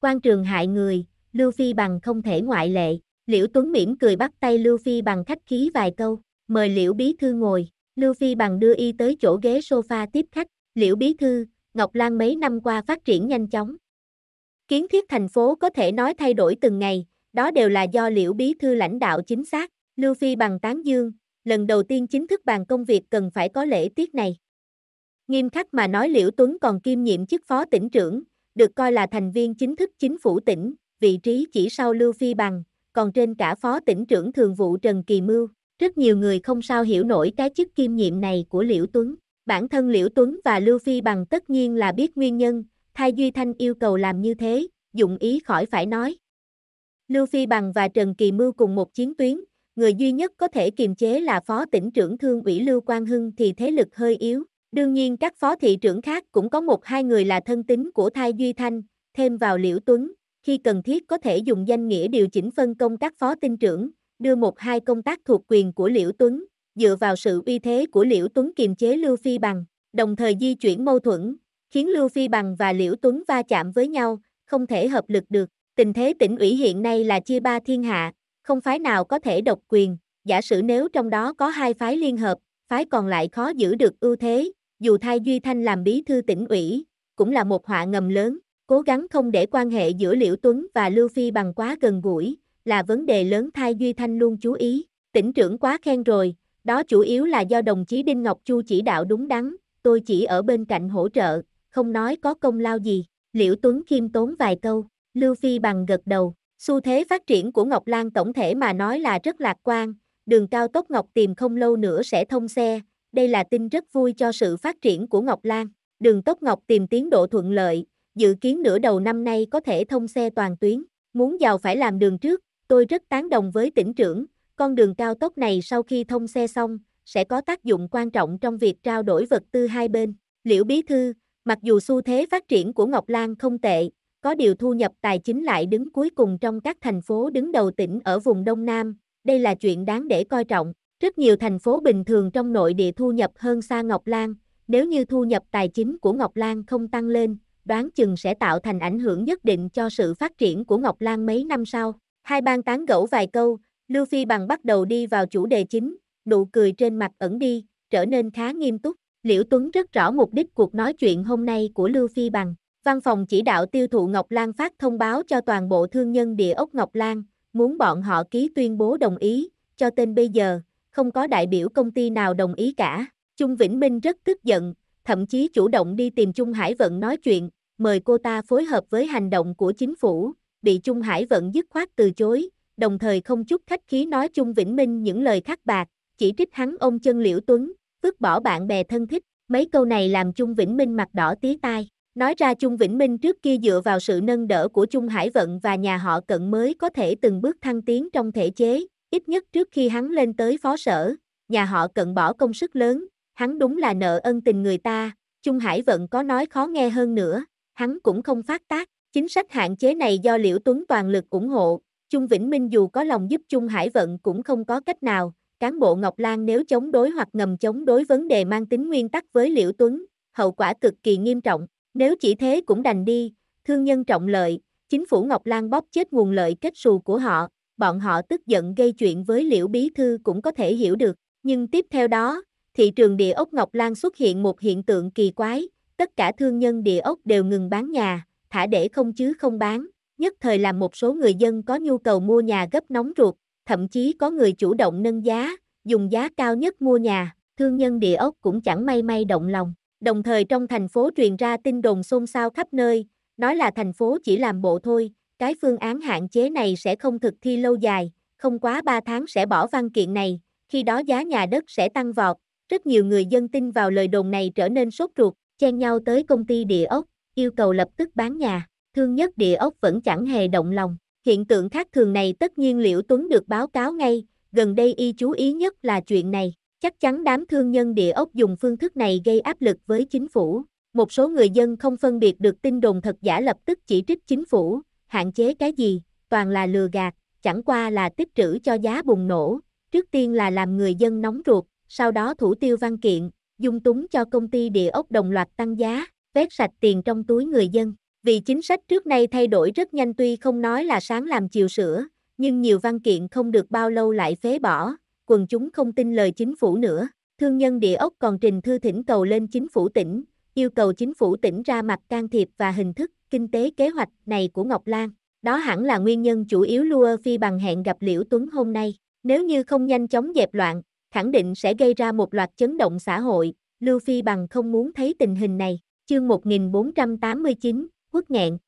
Quan trường hại người, Lưu Phi bằng không thể ngoại lệ. Liễu Tuấn mỉm cười bắt tay Lưu Phi bằng khách khí vài câu, mời Liễu Bí Thư ngồi. Lưu Phi bằng đưa y tới chỗ ghế sofa tiếp khách. Liễu Bí Thư, Ngọc Lan mấy năm qua phát triển nhanh chóng. Kiến thiết thành phố có thể nói thay đổi từng ngày, đó đều là do Liễu Bí Thư lãnh đạo chính xác. Lưu Phi bằng tán dương, lần đầu tiên chính thức bàn công việc cần phải có lễ tiết này. Nghiêm khắc mà nói Liễu Tuấn còn kiêm nhiệm chức phó tỉnh trưởng, được coi là thành viên chính thức chính phủ tỉnh, vị trí chỉ sau Lưu Phi bằng, còn trên cả phó tỉnh trưởng thường vụ Trần Kỳ Mưu. Rất nhiều người không sao hiểu nổi cái chức kiêm nhiệm này của Liễu Tuấn. Bản thân Liễu Tuấn và Lưu Phi bằng tất nhiên là biết nguyên nhân, Thay Duy Thanh yêu cầu làm như thế, dụng ý khỏi phải nói. Lưu Phi bằng và Trần Kỳ Mưu cùng một chiến tuyến, người duy nhất có thể kiềm chế là phó tỉnh trưởng thương ủy Lưu Quang Hưng thì thế lực hơi yếu. Đương nhiên các phó thị trưởng khác cũng có một hai người là thân tín của Thai Duy Thanh, thêm vào Liễu Tuấn, khi cần thiết có thể dùng danh nghĩa điều chỉnh phân công các phó tinh trưởng, đưa một hai công tác thuộc quyền của Liễu Tuấn, dựa vào sự uy thế của Liễu Tuấn kiềm chế Lưu Phi Bằng, đồng thời di chuyển mâu thuẫn, khiến Lưu Phi Bằng và Liễu Tuấn va chạm với nhau, không thể hợp lực được. Tình thế tỉnh ủy hiện nay là chia ba thiên hạ, không phái nào có thể độc quyền, giả sử nếu trong đó có hai phái liên hợp, phái còn lại khó giữ được ưu thế, dù thay Duy Thanh làm bí thư tỉnh ủy, cũng là một họa ngầm lớn, cố gắng không để quan hệ giữa Liễu Tuấn và Lưu Phi bằng quá gần gũi, là vấn đề lớn thay Duy Thanh luôn chú ý, tỉnh trưởng quá khen rồi, đó chủ yếu là do đồng chí Đinh Ngọc Chu chỉ đạo đúng đắn, tôi chỉ ở bên cạnh hỗ trợ, không nói có công lao gì, Liễu Tuấn khiêm tốn vài câu, Lưu Phi bằng gật đầu. Xu thế phát triển của Ngọc Lan tổng thể mà nói là rất lạc quan, đường cao tốc Ngọc tìm không lâu nữa sẽ thông xe, đây là tin rất vui cho sự phát triển của Ngọc Lan. Đường tốc Ngọc tìm tiến độ thuận lợi, dự kiến nửa đầu năm nay có thể thông xe toàn tuyến. Muốn giàu phải làm đường trước, tôi rất tán đồng với tỉnh trưởng, con đường cao tốc này sau khi thông xe xong, sẽ có tác dụng quan trọng trong việc trao đổi vật tư hai bên. Liễu Bí Thư, mặc dù xu thế phát triển của Ngọc Lan không tệ, có điều thu nhập tài chính lại đứng cuối cùng trong các thành phố đứng đầu tỉnh ở vùng Đông Nam, đây là chuyện đáng để coi trọng. Rất nhiều thành phố bình thường trong nội địa thu nhập hơn xa Ngọc Lan, nếu như thu nhập tài chính của Ngọc Lan không tăng lên, đoán chừng sẽ tạo thành ảnh hưởng nhất định cho sự phát triển của Ngọc Lan mấy năm sau. Hai bang tán gẫu vài câu, Lưu Phi Bằng bắt đầu đi vào chủ đề chính, nụ cười trên mặt ẩn đi, trở nên khá nghiêm túc. Liễu Tuấn rất rõ mục đích cuộc nói chuyện hôm nay của Lưu Phi Bằng. Văn phòng chỉ đạo tiêu thụ Ngọc Lan phát thông báo cho toàn bộ thương nhân địa ốc Ngọc Lan, muốn bọn họ ký tuyên bố đồng ý, cho tên bây giờ, không có đại biểu công ty nào đồng ý cả. Trung Vĩnh Minh rất tức giận, thậm chí chủ động đi tìm Trung Hải Vận nói chuyện, mời cô ta phối hợp với hành động của chính phủ, bị Trung Hải Vận dứt khoát từ chối, đồng thời không chút khách khí nói Trung Vĩnh Minh những lời khắc bạc, chỉ trích hắn ông chân Liễu Tuấn, vứt bỏ bạn bè thân thích, mấy câu này làm Trung Vĩnh Minh mặt đỏ tía tai. Nói ra trung Vĩnh Minh trước kia dựa vào sự nâng đỡ của trung Hải Vận và nhà họ Cận mới có thể từng bước thăng tiến trong thể chế, ít nhất trước khi hắn lên tới phó sở, nhà họ Cận bỏ công sức lớn, hắn đúng là nợ ân tình người ta, trung Hải Vận có nói khó nghe hơn nữa, hắn cũng không phát tác, chính sách hạn chế này do Liễu Tuấn toàn lực ủng hộ, trung Vĩnh Minh dù có lòng giúp trung Hải Vận cũng không có cách nào, cán bộ Ngọc Lan nếu chống đối hoặc ngầm chống đối vấn đề mang tính nguyên tắc với Liễu Tuấn, hậu quả cực kỳ nghiêm trọng. Nếu chỉ thế cũng đành đi, thương nhân trọng lợi, chính phủ Ngọc Lan bóp chết nguồn lợi kết xù của họ, bọn họ tức giận gây chuyện với Liễu Bí Thư cũng có thể hiểu được. Nhưng tiếp theo đó, thị trường địa ốc Ngọc Lan xuất hiện một hiện tượng kỳ quái, tất cả thương nhân địa ốc đều ngừng bán nhà, thả để không chứ không bán, nhất thời làm một số người dân có nhu cầu mua nhà gấp nóng ruột, thậm chí có người chủ động nâng giá, dùng giá cao nhất mua nhà, thương nhân địa ốc cũng chẳng may may động lòng. Đồng thời trong thành phố truyền ra tin đồn xôn xao khắp nơi, nói là thành phố chỉ làm bộ thôi, cái phương án hạn chế này sẽ không thực thi lâu dài, không quá 3 tháng sẽ bỏ văn kiện này, khi đó giá nhà đất sẽ tăng vọt. Rất nhiều người dân tin vào lời đồn này trở nên sốt ruột, chen nhau tới công ty địa ốc, yêu cầu lập tức bán nhà. Thương nhất địa ốc vẫn chẳng hề động lòng. Hiện tượng khác thường này tất nhiên Liễu Tuấn được báo cáo ngay, gần đây y chú ý nhất là chuyện này. Chắc chắn đám thương nhân địa ốc dùng phương thức này gây áp lực với chính phủ. Một số người dân không phân biệt được tin đồn thật giả lập tức chỉ trích chính phủ, hạn chế cái gì, toàn là lừa gạt, chẳng qua là tích trữ cho giá bùng nổ. Trước tiên là làm người dân nóng ruột, sau đó thủ tiêu văn kiện, dung túng cho công ty địa ốc đồng loạt tăng giá, vét sạch tiền trong túi người dân. Vì chính sách trước nay thay đổi rất nhanh tuy không nói là sáng làm chiều sửa, nhưng nhiều văn kiện không được bao lâu lại phế bỏ, quần chúng không tin lời chính phủ nữa. Thương nhân địa ốc còn trình thư thỉnh cầu lên chính phủ tỉnh, yêu cầu chính phủ tỉnh ra mặt can thiệp và hình thức kinh tế kế hoạch này của Ngọc Lan. Đó hẳn là nguyên nhân chủ yếu Lua Phi bằng hẹn gặp Liễu Tuấn hôm nay. Nếu như không nhanh chóng dẹp loạn, khẳng định sẽ gây ra một loạt chấn động xã hội. Lưu Phi bằng không muốn thấy tình hình này. Chương 1489, Quốc nghẹn.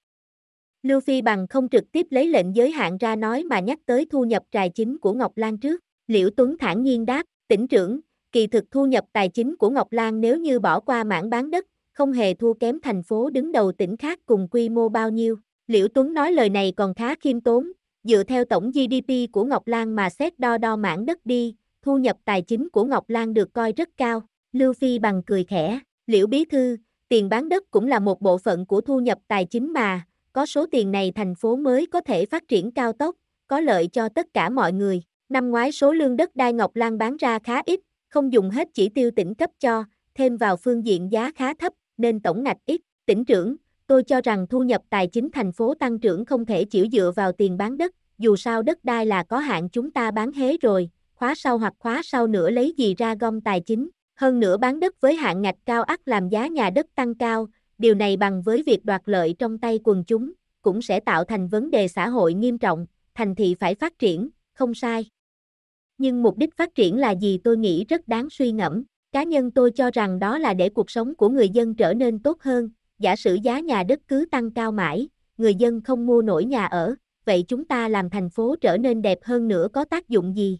Lưu Phi bằng không trực tiếp lấy lệnh giới hạn ra nói mà nhắc tới thu nhập trài chính của Ngọc Lan trước. Liễu Tuấn thản nhiên đáp, tỉnh trưởng, kỳ thực thu nhập tài chính của Ngọc Lan nếu như bỏ qua mảng bán đất, không hề thua kém thành phố đứng đầu tỉnh khác cùng quy mô bao nhiêu. Liễu Tuấn nói lời này còn khá khiêm tốn, dựa theo tổng GDP của Ngọc Lan mà xét đo đo mảng đất đi, thu nhập tài chính của Ngọc Lan được coi rất cao. Lưu Phi bằng cười khẽ, Liễu Bí Thư, tiền bán đất cũng là một bộ phận của thu nhập tài chính mà, có số tiền này thành phố mới có thể phát triển cao tốc, có lợi cho tất cả mọi người. Năm ngoái số lương đất đai Ngọc Lan bán ra khá ít, không dùng hết chỉ tiêu tỉnh cấp cho, thêm vào phương diện giá khá thấp, nên tổng ngạch ít. Tỉnh trưởng, tôi cho rằng thu nhập tài chính thành phố tăng trưởng không thể chỉ dựa vào tiền bán đất, dù sao đất đai là có hạn chúng ta bán hế rồi, khóa sau hoặc khóa sau nữa lấy gì ra gom tài chính. Hơn nữa bán đất với hạn ngạch cao ắt làm giá nhà đất tăng cao, điều này bằng với việc đoạt lợi trong tay quần chúng, cũng sẽ tạo thành vấn đề xã hội nghiêm trọng, thành thị phải phát triển, không sai nhưng mục đích phát triển là gì tôi nghĩ rất đáng suy ngẫm. Cá nhân tôi cho rằng đó là để cuộc sống của người dân trở nên tốt hơn, giả sử giá nhà đất cứ tăng cao mãi, người dân không mua nổi nhà ở, vậy chúng ta làm thành phố trở nên đẹp hơn nữa có tác dụng gì?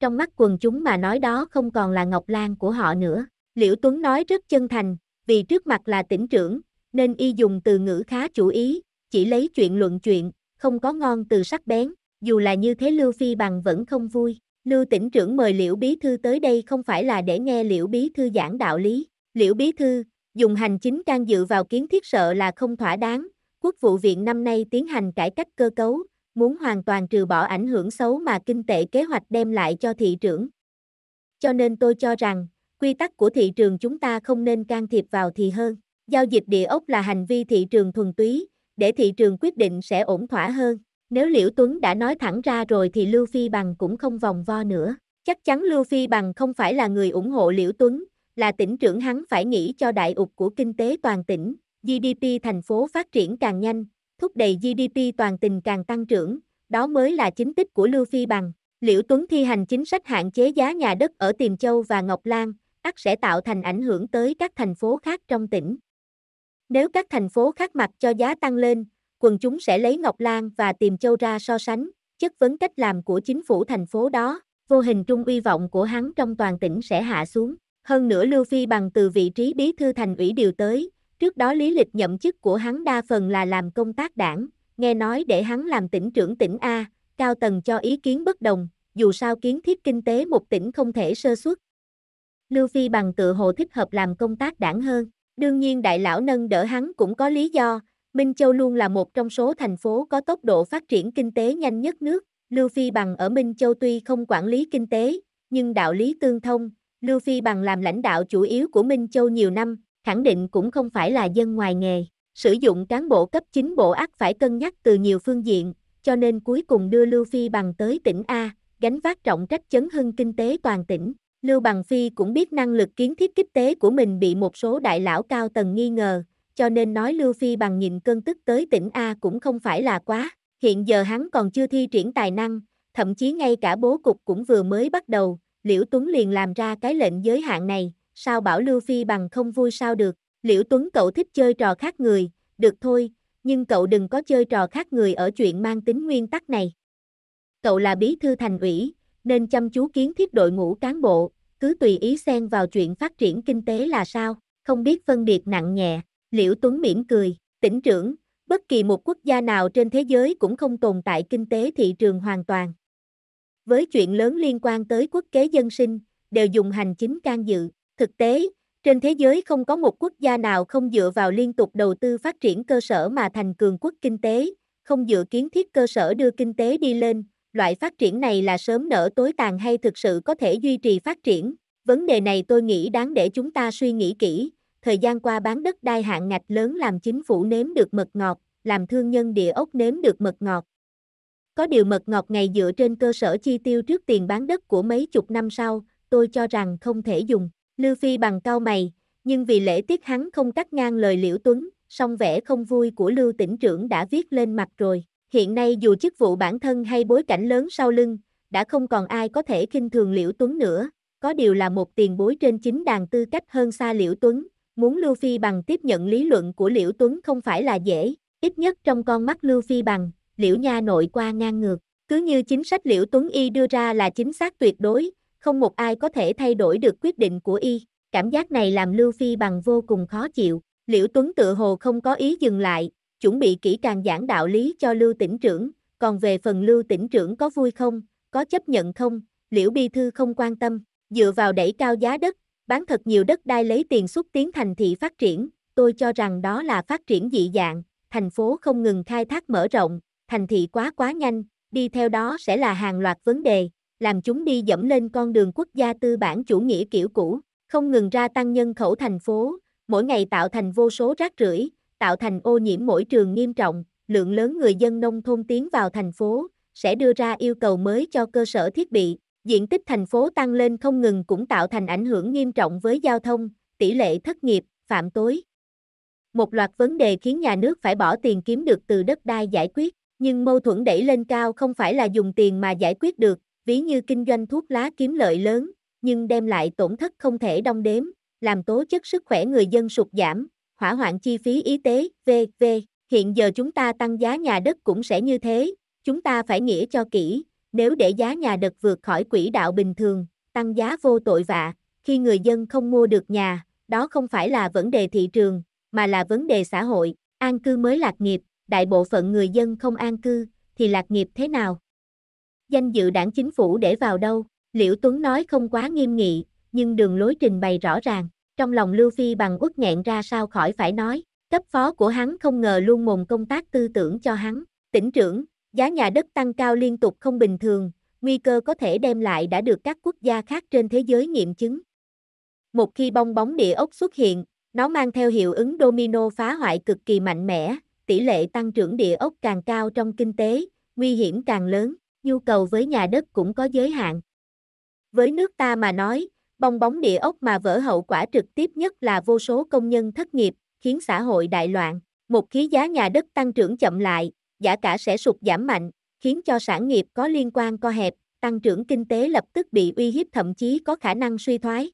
Trong mắt quần chúng mà nói đó không còn là Ngọc Lan của họ nữa. Liễu Tuấn nói rất chân thành, vì trước mặt là tỉnh trưởng, nên y dùng từ ngữ khá chủ ý, chỉ lấy chuyện luận chuyện, không có ngon từ sắc bén, dù là như thế Lưu Phi bằng vẫn không vui. Lưu tỉnh trưởng mời Liễu Bí Thư tới đây không phải là để nghe Liễu Bí Thư giảng đạo lý. Liễu Bí Thư, dùng hành chính can dự vào kiến thiết sợ là không thỏa đáng. Quốc vụ viện năm nay tiến hành cải cách cơ cấu, muốn hoàn toàn trừ bỏ ảnh hưởng xấu mà kinh tế kế hoạch đem lại cho thị trưởng. Cho nên tôi cho rằng, quy tắc của thị trường chúng ta không nên can thiệp vào thì hơn. Giao dịch địa ốc là hành vi thị trường thuần túy, để thị trường quyết định sẽ ổn thỏa hơn. Nếu Liễu Tuấn đã nói thẳng ra rồi thì Lưu Phi Bằng cũng không vòng vo nữa. Chắc chắn Lưu Phi Bằng không phải là người ủng hộ Liễu Tuấn, là tỉnh trưởng hắn phải nghĩ cho đại ục của kinh tế toàn tỉnh, GDP thành phố phát triển càng nhanh, thúc đẩy GDP toàn tỉnh càng tăng trưởng, đó mới là chính tích của Lưu Phi Bằng. Liễu Tuấn thi hành chính sách hạn chế giá nhà đất ở Tiền Châu và Ngọc Lan, ắt sẽ tạo thành ảnh hưởng tới các thành phố khác trong tỉnh. Nếu các thành phố khác mặt cho giá tăng lên, quần chúng sẽ lấy Ngọc Lan và tìm Châu ra so sánh, chất vấn cách làm của chính phủ thành phố đó, vô hình trung uy vọng của hắn trong toàn tỉnh sẽ hạ xuống. Hơn nữa Lưu Phi bằng từ vị trí bí thư thành ủy điều tới, trước đó lý lịch nhậm chức của hắn đa phần là làm công tác đảng, nghe nói để hắn làm tỉnh trưởng tỉnh A, cao tầng cho ý kiến bất đồng, dù sao kiến thiết kinh tế một tỉnh không thể sơ suất. Lưu Phi bằng tự hồ thích hợp làm công tác đảng hơn, đương nhiên đại lão nâng đỡ hắn cũng có lý do, Minh Châu luôn là một trong số thành phố có tốc độ phát triển kinh tế nhanh nhất nước. Lưu Phi Bằng ở Minh Châu tuy không quản lý kinh tế, nhưng đạo lý tương thông, Lưu Phi Bằng làm lãnh đạo chủ yếu của Minh Châu nhiều năm, khẳng định cũng không phải là dân ngoài nghề. Sử dụng cán bộ cấp chính bộ ác phải cân nhắc từ nhiều phương diện, cho nên cuối cùng đưa Lưu Phi Bằng tới tỉnh A, gánh vác trọng trách chấn hưng kinh tế toàn tỉnh. Lưu Bằng Phi cũng biết năng lực kiến thiết kinh tế của mình bị một số đại lão cao tầng nghi ngờ, cho nên nói Lưu Phi bằng nhịn cơn tức tới tỉnh A cũng không phải là quá, hiện giờ hắn còn chưa thi triển tài năng, thậm chí ngay cả bố cục cũng vừa mới bắt đầu, Liễu Tuấn liền làm ra cái lệnh giới hạn này, sao bảo Lưu Phi bằng không vui sao được, Liễu Tuấn cậu thích chơi trò khác người, được thôi, nhưng cậu đừng có chơi trò khác người ở chuyện mang tính nguyên tắc này. Cậu là bí thư thành ủy, nên chăm chú kiến thiết đội ngũ cán bộ, cứ tùy ý xen vào chuyện phát triển kinh tế là sao, không biết phân biệt nặng nhẹ. Liễu Tuấn mỉm cười, tỉnh trưởng, bất kỳ một quốc gia nào trên thế giới cũng không tồn tại kinh tế thị trường hoàn toàn. Với chuyện lớn liên quan tới quốc kế dân sinh, đều dùng hành chính can dự. Thực tế, trên thế giới không có một quốc gia nào không dựa vào liên tục đầu tư phát triển cơ sở mà thành cường quốc kinh tế, không dự kiến thiết cơ sở đưa kinh tế đi lên, loại phát triển này là sớm nở tối tàn hay thực sự có thể duy trì phát triển. Vấn đề này tôi nghĩ đáng để chúng ta suy nghĩ kỹ, thời gian qua bán đất đai hạng ngạch lớn làm chính phủ nếm được mật ngọt, làm thương nhân địa ốc nếm được mật ngọt. Có điều mật ngọt ngày dựa trên cơ sở chi tiêu trước tiền bán đất của mấy chục năm sau, tôi cho rằng không thể dùng. Lưu Phi bằng cao mày, nhưng vì lễ tiết hắn không cắt ngang lời Liễu Tuấn, song vẻ không vui của Lưu tỉnh trưởng đã viết lên mặt rồi. Hiện nay dù chức vụ bản thân hay bối cảnh lớn sau lưng, đã không còn ai có thể khinh thường Liễu Tuấn nữa, có điều là một tiền bối trên chính đàn tư cách hơn xa Liễu Tuấn, muốn Lưu Phi Bằng tiếp nhận lý luận của Liễu Tuấn không phải là dễ, ít nhất trong con mắt Lưu Phi Bằng, Liễu Nha nội qua ngang ngược, cứ như chính sách Liễu Tuấn Y đưa ra là chính xác tuyệt đối, không một ai có thể thay đổi được quyết định của Y, cảm giác này làm Lưu Phi Bằng vô cùng khó chịu, Liễu Tuấn tự hồ không có ý dừng lại, chuẩn bị kỹ càng giảng đạo lý cho Lưu tỉnh trưởng, còn về phần Lưu tỉnh trưởng có vui không, có chấp nhận không, Liễu Bi Thư không quan tâm, dựa vào đẩy cao giá đất, bán thật nhiều đất đai lấy tiền xúc tiến thành thị phát triển, tôi cho rằng đó là phát triển dị dạng, thành phố không ngừng khai thác mở rộng, thành thị quá quá nhanh, đi theo đó sẽ là hàng loạt vấn đề, làm chúng đi dẫm lên con đường quốc gia tư bản chủ nghĩa kiểu cũ, không ngừng ra tăng nhân khẩu thành phố, mỗi ngày tạo thành vô số rác rưởi, tạo thành ô nhiễm môi trường nghiêm trọng, lượng lớn người dân nông thôn tiến vào thành phố, sẽ đưa ra yêu cầu mới cho cơ sở thiết bị, diện tích thành phố tăng lên không ngừng cũng tạo thành ảnh hưởng nghiêm trọng với giao thông, tỷ lệ thất nghiệp, phạm tối. Một loạt vấn đề khiến nhà nước phải bỏ tiền kiếm được từ đất đai giải quyết, nhưng mâu thuẫn đẩy lên cao không phải là dùng tiền mà giải quyết được, ví như kinh doanh thuốc lá kiếm lợi lớn, nhưng đem lại tổn thất không thể đong đếm, làm tố chất sức khỏe người dân sụt giảm, hỏa hoạn chi phí y tế, v.v. Hiện giờ chúng ta tăng giá nhà đất cũng sẽ như thế, chúng ta phải nghĩa cho kỹ, nếu để giá nhà đợt vượt khỏi quỹ đạo bình thường, tăng giá vô tội vạ, khi người dân không mua được nhà, đó không phải là vấn đề thị trường, mà là vấn đề xã hội, an cư mới lạc nghiệp, đại bộ phận người dân không an cư, thì lạc nghiệp thế nào? Danh dự đảng chính phủ để vào đâu? Liễu Tuấn nói không quá nghiêm nghị, nhưng đường lối trình bày rõ ràng, trong lòng Lưu Phi bằng uất nghẹn ra sao khỏi phải nói, cấp phó của hắn không ngờ luôn mồm công tác tư tưởng cho hắn, tỉnh trưởng, Giá nhà đất tăng cao liên tục không bình thường, nguy cơ có thể đem lại đã được các quốc gia khác trên thế giới nghiệm chứng. Một khi bong bóng địa ốc xuất hiện, nó mang theo hiệu ứng domino phá hoại cực kỳ mạnh mẽ, tỷ lệ tăng trưởng địa ốc càng cao trong kinh tế, nguy hiểm càng lớn, nhu cầu với nhà đất cũng có giới hạn. Với nước ta mà nói, bong bóng địa ốc mà vỡ hậu quả trực tiếp nhất là vô số công nhân thất nghiệp, khiến xã hội đại loạn. Một khi giá nhà đất tăng trưởng chậm lại, giá cả sẽ sụt giảm mạnh, khiến cho sản nghiệp có liên quan co hẹp, tăng trưởng kinh tế lập tức bị uy hiếp thậm chí có khả năng suy thoái.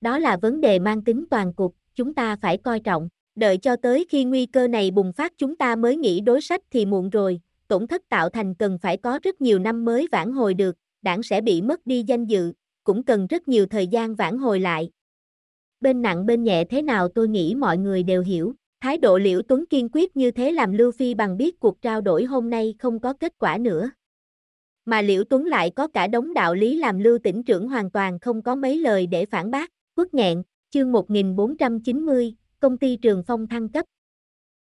Đó là vấn đề mang tính toàn cục, chúng ta phải coi trọng, đợi cho tới khi nguy cơ này bùng phát chúng ta mới nghĩ đối sách thì muộn rồi, tổn thất tạo thành cần phải có rất nhiều năm mới vãn hồi được, đảng sẽ bị mất đi danh dự, cũng cần rất nhiều thời gian vãn hồi lại. Bên nặng bên nhẹ thế nào tôi nghĩ mọi người đều hiểu. Thái độ Liễu Tuấn kiên quyết như thế làm Lưu Phi bằng biết cuộc trao đổi hôm nay không có kết quả nữa. Mà Liễu Tuấn lại có cả đống đạo lý làm Lưu tỉnh trưởng hoàn toàn không có mấy lời để phản bác, quốc nghẹn, chương 1490, công ty trường phong thăng cấp.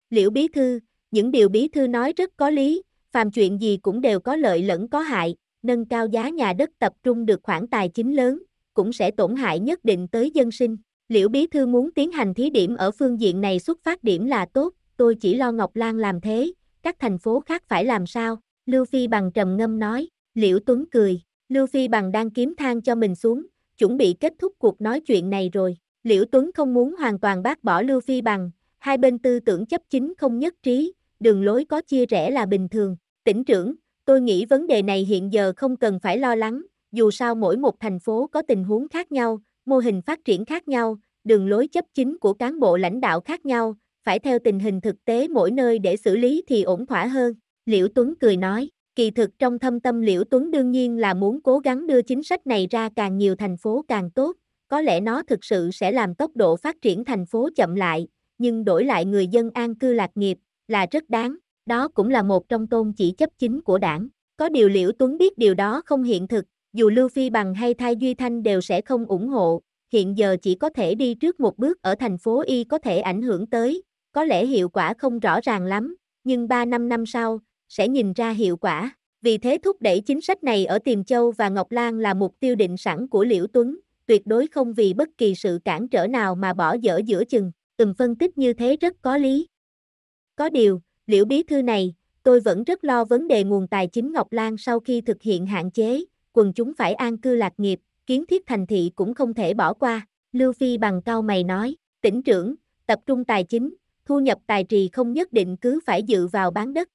Liễu Bí Thư, những điều Bí Thư nói rất có lý, phàm chuyện gì cũng đều có lợi lẫn có hại, nâng cao giá nhà đất tập trung được khoản tài chính lớn, cũng sẽ tổn hại nhất định tới dân sinh. Liễu Bí Thư muốn tiến hành thí điểm ở phương diện này xuất phát điểm là tốt, tôi chỉ lo Ngọc Lan làm thế, các thành phố khác phải làm sao, Lưu Phi Bằng trầm ngâm nói, Liễu Tuấn cười, Lưu Phi Bằng đang kiếm thang cho mình xuống, chuẩn bị kết thúc cuộc nói chuyện này rồi, Liễu Tuấn không muốn hoàn toàn bác bỏ Lưu Phi Bằng, hai bên tư tưởng chấp chính không nhất trí, đường lối có chia rẽ là bình thường, tỉnh trưởng, tôi nghĩ vấn đề này hiện giờ không cần phải lo lắng, dù sao mỗi một thành phố có tình huống khác nhau, mô hình phát triển khác nhau, đường lối chấp chính của cán bộ lãnh đạo khác nhau, phải theo tình hình thực tế mỗi nơi để xử lý thì ổn thỏa hơn. Liễu Tuấn cười nói, kỳ thực trong thâm tâm Liễu Tuấn đương nhiên là muốn cố gắng đưa chính sách này ra càng nhiều thành phố càng tốt, có lẽ nó thực sự sẽ làm tốc độ phát triển thành phố chậm lại, nhưng đổi lại người dân an cư lạc nghiệp là rất đáng, đó cũng là một trong tôn chỉ chấp chính của đảng. Có điều Liễu Tuấn biết điều đó không hiện thực, dù Lưu Phi Bằng hay Thai Duy Thanh đều sẽ không ủng hộ, hiện giờ chỉ có thể đi trước một bước ở thành phố Y có thể ảnh hưởng tới, có lẽ hiệu quả không rõ ràng lắm, nhưng 3 năm năm sau, sẽ nhìn ra hiệu quả. Vì thế thúc đẩy chính sách này ở Tiềm Châu và Ngọc Lan là mục tiêu định sẵn của Liễu Tuấn, tuyệt đối không vì bất kỳ sự cản trở nào mà bỏ dở giữa chừng, từng phân tích như thế rất có lý. Có điều, Liễu Bí Thư này, tôi vẫn rất lo vấn đề nguồn tài chính Ngọc Lan sau khi thực hiện hạn chế, quần chúng phải an cư lạc nghiệp, kiến thiết thành thị cũng không thể bỏ qua. Lưu Phi bằng cao mày nói, tỉnh trưởng, tập trung tài chính, thu nhập tài trì không nhất định cứ phải dự vào bán đất.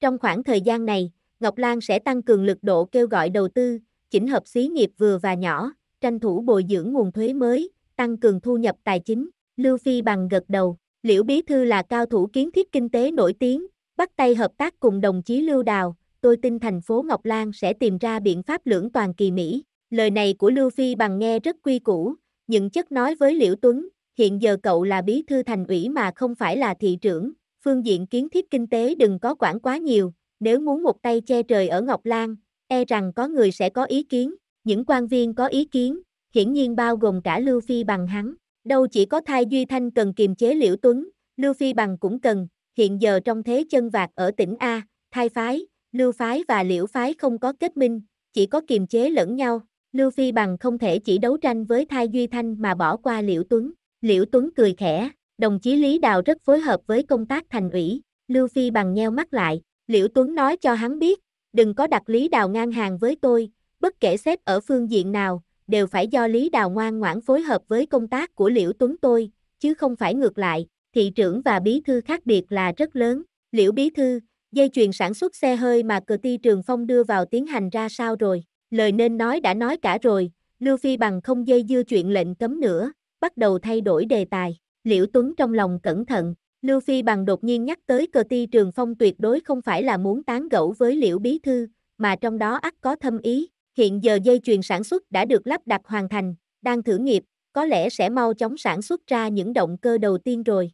Trong khoảng thời gian này, Ngọc Lan sẽ tăng cường lực độ kêu gọi đầu tư, chỉnh hợp xí nghiệp vừa và nhỏ, tranh thủ bồi dưỡng nguồn thuế mới, tăng cường thu nhập tài chính. Lưu Phi bằng gật đầu, Liễu Bí Thư là cao thủ kiến thiết kinh tế nổi tiếng, bắt tay hợp tác cùng đồng chí Lưu Đào, tôi tin thành phố Ngọc Lan sẽ tìm ra biện pháp lưỡng toàn kỳ Mỹ. Lời này của Lưu Phi bằng nghe rất quy củ, những chất nói với Liễu Tuấn, hiện giờ cậu là bí thư thành ủy mà không phải là thị trưởng, phương diện kiến thiết kinh tế đừng có quản quá nhiều, nếu muốn một tay che trời ở Ngọc Lan, e rằng có người sẽ có ý kiến, những quan viên có ý kiến, hiển nhiên bao gồm cả Lưu Phi bằng hắn, đâu chỉ có Thai Duy Thanh cần kiềm chế Liễu Tuấn, Lưu Phi bằng cũng cần, hiện giờ trong thế chân vạc ở tỉnh A, thai phái, Lưu phái và Liễu phái không có kết minh, chỉ có kiềm chế lẫn nhau. Lưu Phi bằng không thể chỉ đấu tranh với Thai Duy Thanh mà bỏ qua Liễu Tuấn. Liễu Tuấn cười khẽ, đồng chí Lý Đào rất phối hợp với công tác thành ủy. Lưu Phi bằng nheo mắt lại, Liễu Tuấn nói cho hắn biết, đừng có đặt Lý Đào ngang hàng với tôi, bất kể xếp ở phương diện nào, đều phải do Lý Đào ngoan ngoãn phối hợp với công tác của Liễu Tuấn tôi, chứ không phải ngược lại, thị trưởng và bí thư khác biệt là rất lớn. Liễu bí thư, Dây chuyền sản xuất xe hơi mà cờ ti Trường Phong đưa vào tiến hành ra sao rồi? Lời nên nói đã nói cả rồi, Lưu Phi bằng không dây dưa chuyện lệnh cấm nữa, bắt đầu thay đổi đề tài. Liễu Tuấn trong lòng cẩn thận, Lưu Phi bằng đột nhiên nhắc tới cờ ti Trường Phong tuyệt đối không phải là muốn tán gẫu với Liễu Bí Thư, mà trong đó ắt có thâm ý. Hiện giờ dây chuyền sản xuất đã được lắp đặt hoàn thành, đang thử nghiệp, có lẽ sẽ mau chóng sản xuất ra những động cơ đầu tiên rồi.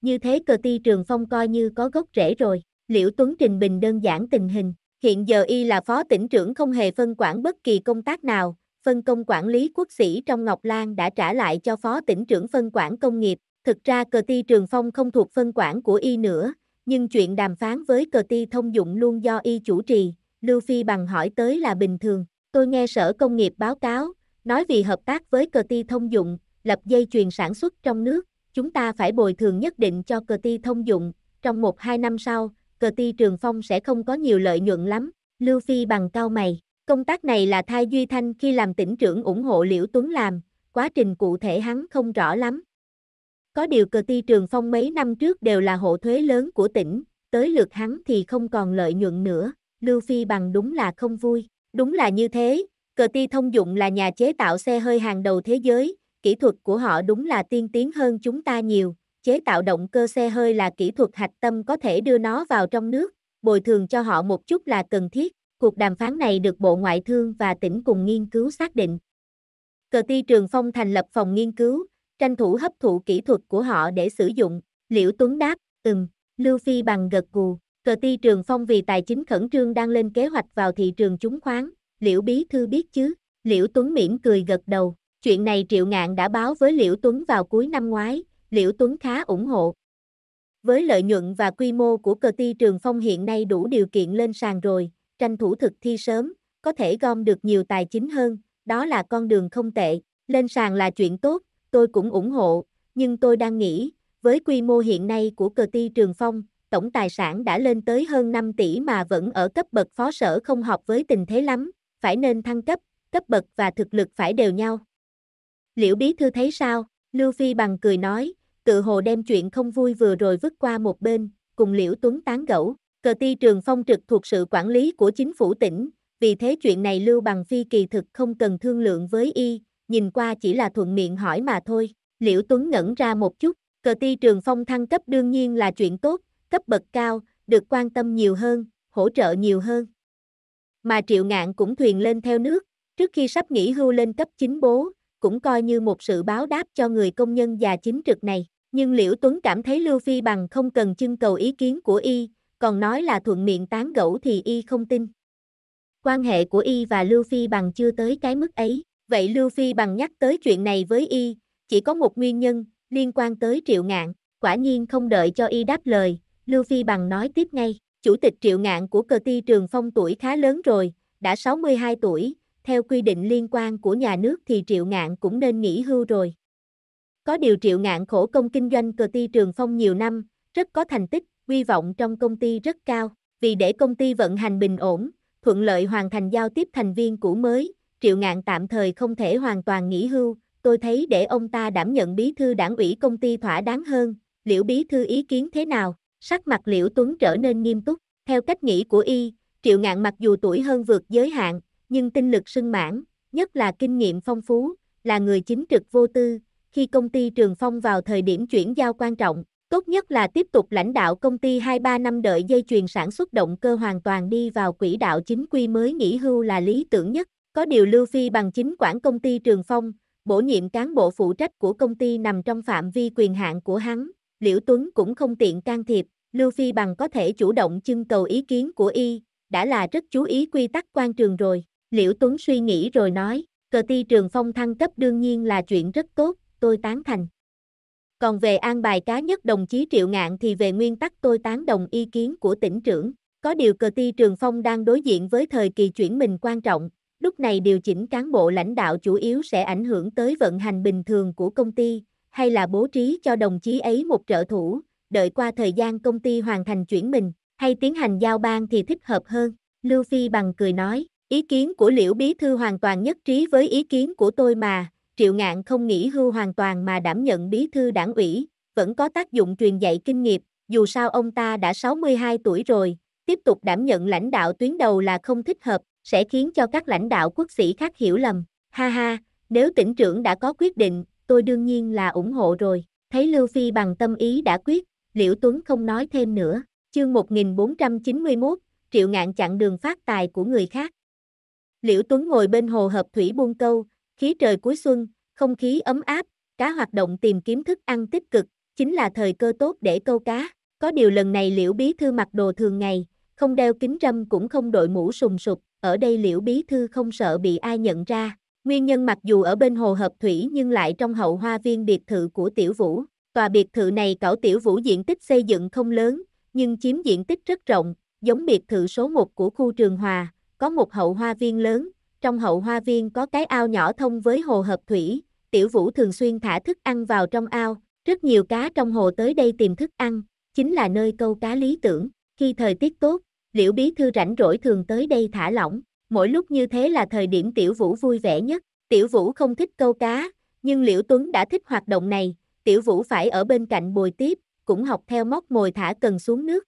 Như thế cờ ti Trường Phong coi như có gốc rễ rồi. Liễu Tuấn trình bình đơn giản tình hình, hiện giờ y là phó tỉnh trưởng không hề phân quản bất kỳ công tác nào, phân công quản lý quốc sĩ trong Ngọc Lan đã trả lại cho phó tỉnh trưởng phân quản công nghiệp, thực ra cờ ti trường phong không thuộc phân quản của y nữa, nhưng chuyện đàm phán với cờ ti thông dụng luôn do y chủ trì, Lưu Phi bằng hỏi tới là bình thường, tôi nghe sở công nghiệp báo cáo, nói vì hợp tác với cờ ti thông dụng, lập dây chuyền sản xuất trong nước, chúng ta phải bồi thường nhất định cho cờ ti thông dụng, trong một hai năm sau, cờ ti trường phong sẽ không có nhiều lợi nhuận lắm, Lưu Phi bằng cao mày. Công tác này là Thai Duy Thanh khi làm tỉnh trưởng ủng hộ Liễu Tuấn làm, quá trình cụ thể hắn không rõ lắm. Có điều cờ ti trường phong mấy năm trước đều là hộ thuế lớn của tỉnh, tới lượt hắn thì không còn lợi nhuận nữa, Lưu Phi bằng đúng là không vui, đúng là như thế, cờ ti thông dụng là nhà chế tạo xe hơi hàng đầu thế giới, kỹ thuật của họ đúng là tiên tiến hơn chúng ta nhiều, chế tạo động cơ xe hơi là kỹ thuật hạch tâm có thể đưa nó vào trong nước, bồi thường cho họ một chút là cần thiết. Cuộc đàm phán này được Bộ Ngoại thương và tỉnh cùng nghiên cứu xác định. Cờ ti Trường Phong thành lập phòng nghiên cứu, tranh thủ hấp thụ kỹ thuật của họ để sử dụng. Liễu Tuấn đáp, ừm, Lưu Phi bằng gật gù. Cờ ti Trường Phong vì tài chính khẩn trương đang lên kế hoạch vào thị trường chứng khoán. Liễu Bí Thư biết chứ? Liễu Tuấn mỉm cười gật đầu. Chuyện này Triệu Ngạn đã báo với Liễu Tuấn vào cuối năm ngoái, Liễu Tuấn khá ủng hộ. Với lợi nhuận và quy mô của cờ ty Trường Phong hiện nay đủ điều kiện lên sàn rồi, tranh thủ thực thi sớm, có thể gom được nhiều tài chính hơn, đó là con đường không tệ, lên sàn là chuyện tốt, tôi cũng ủng hộ, nhưng tôi đang nghĩ, với quy mô hiện nay của cờ ty Trường Phong, tổng tài sản đã lên tới hơn 5 tỷ mà vẫn ở cấp bậc phó sở không hợp với tình thế lắm, phải nên thăng cấp, cấp bậc và thực lực phải đều nhau. Liễu Bí Thư thấy sao? Lưu Phi Bằng cười nói, tự hồ đem chuyện không vui vừa rồi vứt qua một bên, cùng Liễu Tuấn tán gẫu. Cờ ti trường phong trực thuộc sự quản lý của chính phủ tỉnh, vì thế chuyện này Lưu Bằng Phi kỳ thực không cần thương lượng với y, nhìn qua chỉ là thuận miệng hỏi mà thôi. Liễu Tuấn ngẩn ra một chút, cờ ti trường phong thăng cấp đương nhiên là chuyện tốt, cấp bậc cao, được quan tâm nhiều hơn, hỗ trợ nhiều hơn. Mà triệu ngạn cũng thuyền lên theo nước, trước khi sắp nghỉ hưu lên cấp chính bố, cũng coi như một sự báo đáp cho người công nhân già chính trực này. Nhưng Liễu Tuấn cảm thấy Lưu Phi bằng không cần trưng cầu ý kiến của y, còn nói là thuận miệng tán gẫu thì y không tin. Quan hệ của y và Lưu Phi bằng chưa tới cái mức ấy, vậy Lưu Phi bằng nhắc tới chuyện này với y, chỉ có một nguyên nhân, liên quan tới Triệu Ngạn, quả nhiên không đợi cho y đáp lời, Lưu Phi bằng nói tiếp ngay, chủ tịch Triệu Ngạn của cờ ti trường phong tuổi khá lớn rồi, đã 62 tuổi, theo quy định liên quan của nhà nước thì Triệu Ngạn cũng nên nghỉ hưu rồi. Có điều triệu ngạn khổ công kinh doanh cờ ti trường phong nhiều năm, rất có thành tích, hy vọng trong công ty rất cao. Vì để công ty vận hành bình ổn, thuận lợi hoàn thành giao tiếp thành viên cũ mới, triệu ngạn tạm thời không thể hoàn toàn nghỉ hưu. Tôi thấy để ông ta đảm nhận bí thư đảng ủy công ty thỏa đáng hơn, liệu bí thư ý kiến thế nào? Sắc mặt liễu Tuấn trở nên nghiêm túc, theo cách nghĩ của y, triệu ngạn mặc dù tuổi hơn vượt giới hạn, nhưng tinh lực sưng mãn, nhất là kinh nghiệm phong phú, là người chính trực vô tư, khi công ty Trường Phong vào thời điểm chuyển giao quan trọng, tốt nhất là tiếp tục lãnh đạo công ty 2-3 năm đợi dây chuyền sản xuất động cơ hoàn toàn đi vào quỹ đạo chính quy mới nghỉ hưu là lý tưởng nhất. Có điều Lưu Phi bằng chính quản công ty Trường Phong, bổ nhiệm cán bộ phụ trách của công ty nằm trong phạm vi quyền hạn của hắn, Liễu Tuấn cũng không tiện can thiệp, Lưu Phi bằng có thể chủ động trưng cầu ý kiến của y, đã là rất chú ý quy tắc quan trường rồi. Liễu Tuấn suy nghĩ rồi nói, cờ ti trường phong thăng cấp đương nhiên là chuyện rất tốt, tôi tán thành. Còn về an bài cá nhất đồng chí Triệu Ngạn thì về nguyên tắc tôi tán đồng ý kiến của tỉnh trưởng. Có điều cờ ti Trường Phong đang đối diện với thời kỳ chuyển mình quan trọng, lúc này điều chỉnh cán bộ lãnh đạo chủ yếu sẽ ảnh hưởng tới vận hành bình thường của công ty, hay là bố trí cho đồng chí ấy một trợ thủ, đợi qua thời gian công ty hoàn thành chuyển mình, hay tiến hành giao ban thì thích hợp hơn. Lưu Phi bằng cười nói, ý kiến của Liễu Bí Thư hoàn toàn nhất trí với ý kiến của tôi mà, Triệu Ngạn không nghỉ hưu hoàn toàn mà đảm nhận bí thư đảng ủy, vẫn có tác dụng truyền dạy kinh nghiệm, dù sao ông ta đã 62 tuổi rồi, tiếp tục đảm nhận lãnh đạo tuyến đầu là không thích hợp, sẽ khiến cho các lãnh đạo quốc sĩ khác hiểu lầm. Ha ha, nếu tỉnh trưởng đã có quyết định, tôi đương nhiên là ủng hộ rồi. Thấy Lưu Phi bằng tâm ý đã quyết, Liễu Tuấn không nói thêm nữa. Chương 1491, Triệu Ngạn chặn đường phát tài của người khác. Liễu Tuấn ngồi bên hồ hợp thủy buông câu, khí trời cuối xuân, không khí ấm áp, cá hoạt động tìm kiếm thức ăn tích cực, chính là thời cơ tốt để câu cá. Có điều lần này Liễu Bí Thư mặc đồ thường ngày, không đeo kính râm cũng không đội mũ sùng sụp, ở đây Liễu Bí Thư không sợ bị ai nhận ra. Nguyên nhân mặc dù ở bên hồ hợp thủy nhưng lại trong hậu hoa viên biệt thự của Tiểu Vũ. Tòa biệt thự này cảo Tiểu Vũ diện tích xây dựng không lớn, nhưng chiếm diện tích rất rộng, giống biệt thự số 1 của khu Trường Hòa, có một hậu hoa viên lớn, trong hậu hoa viên có cái ao nhỏ thông với hồ hợp thủy, tiểu vũ thường xuyên thả thức ăn vào trong ao, rất nhiều cá trong hồ tới đây tìm thức ăn, chính là nơi câu cá lý tưởng, khi thời tiết tốt, liễu bí thư rảnh rỗi thường tới đây thả lỏng, mỗi lúc như thế là thời điểm tiểu vũ vui vẻ nhất, tiểu vũ không thích câu cá, nhưng liễu tuấn đã thích hoạt động này, tiểu vũ phải ở bên cạnh bồi tiếp, cũng học theo móc mồi thả cần xuống nước.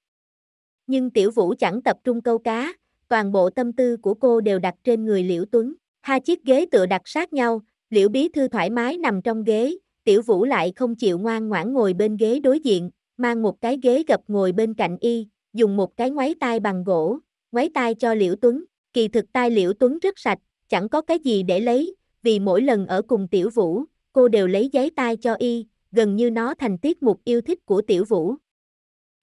Nhưng tiểu vũ chẳng tập trung câu cá, toàn bộ tâm tư của cô đều đặt trên người Liễu Tuấn. Hai chiếc ghế tựa đặt sát nhau, Liễu Bí Thư thoải mái nằm trong ghế, Tiểu Vũ lại không chịu ngoan ngoãn ngồi bên ghế đối diện, mang một cái ghế gập ngồi bên cạnh y, dùng một cái ngoáy tai bằng gỗ, ngoáy tai cho Liễu Tuấn. Kỳ thực tai Liễu Tuấn rất sạch, chẳng có cái gì để lấy, vì mỗi lần ở cùng Tiểu Vũ, cô đều lấy giấy tai cho y, gần như nó thành tiết mục yêu thích của Tiểu Vũ.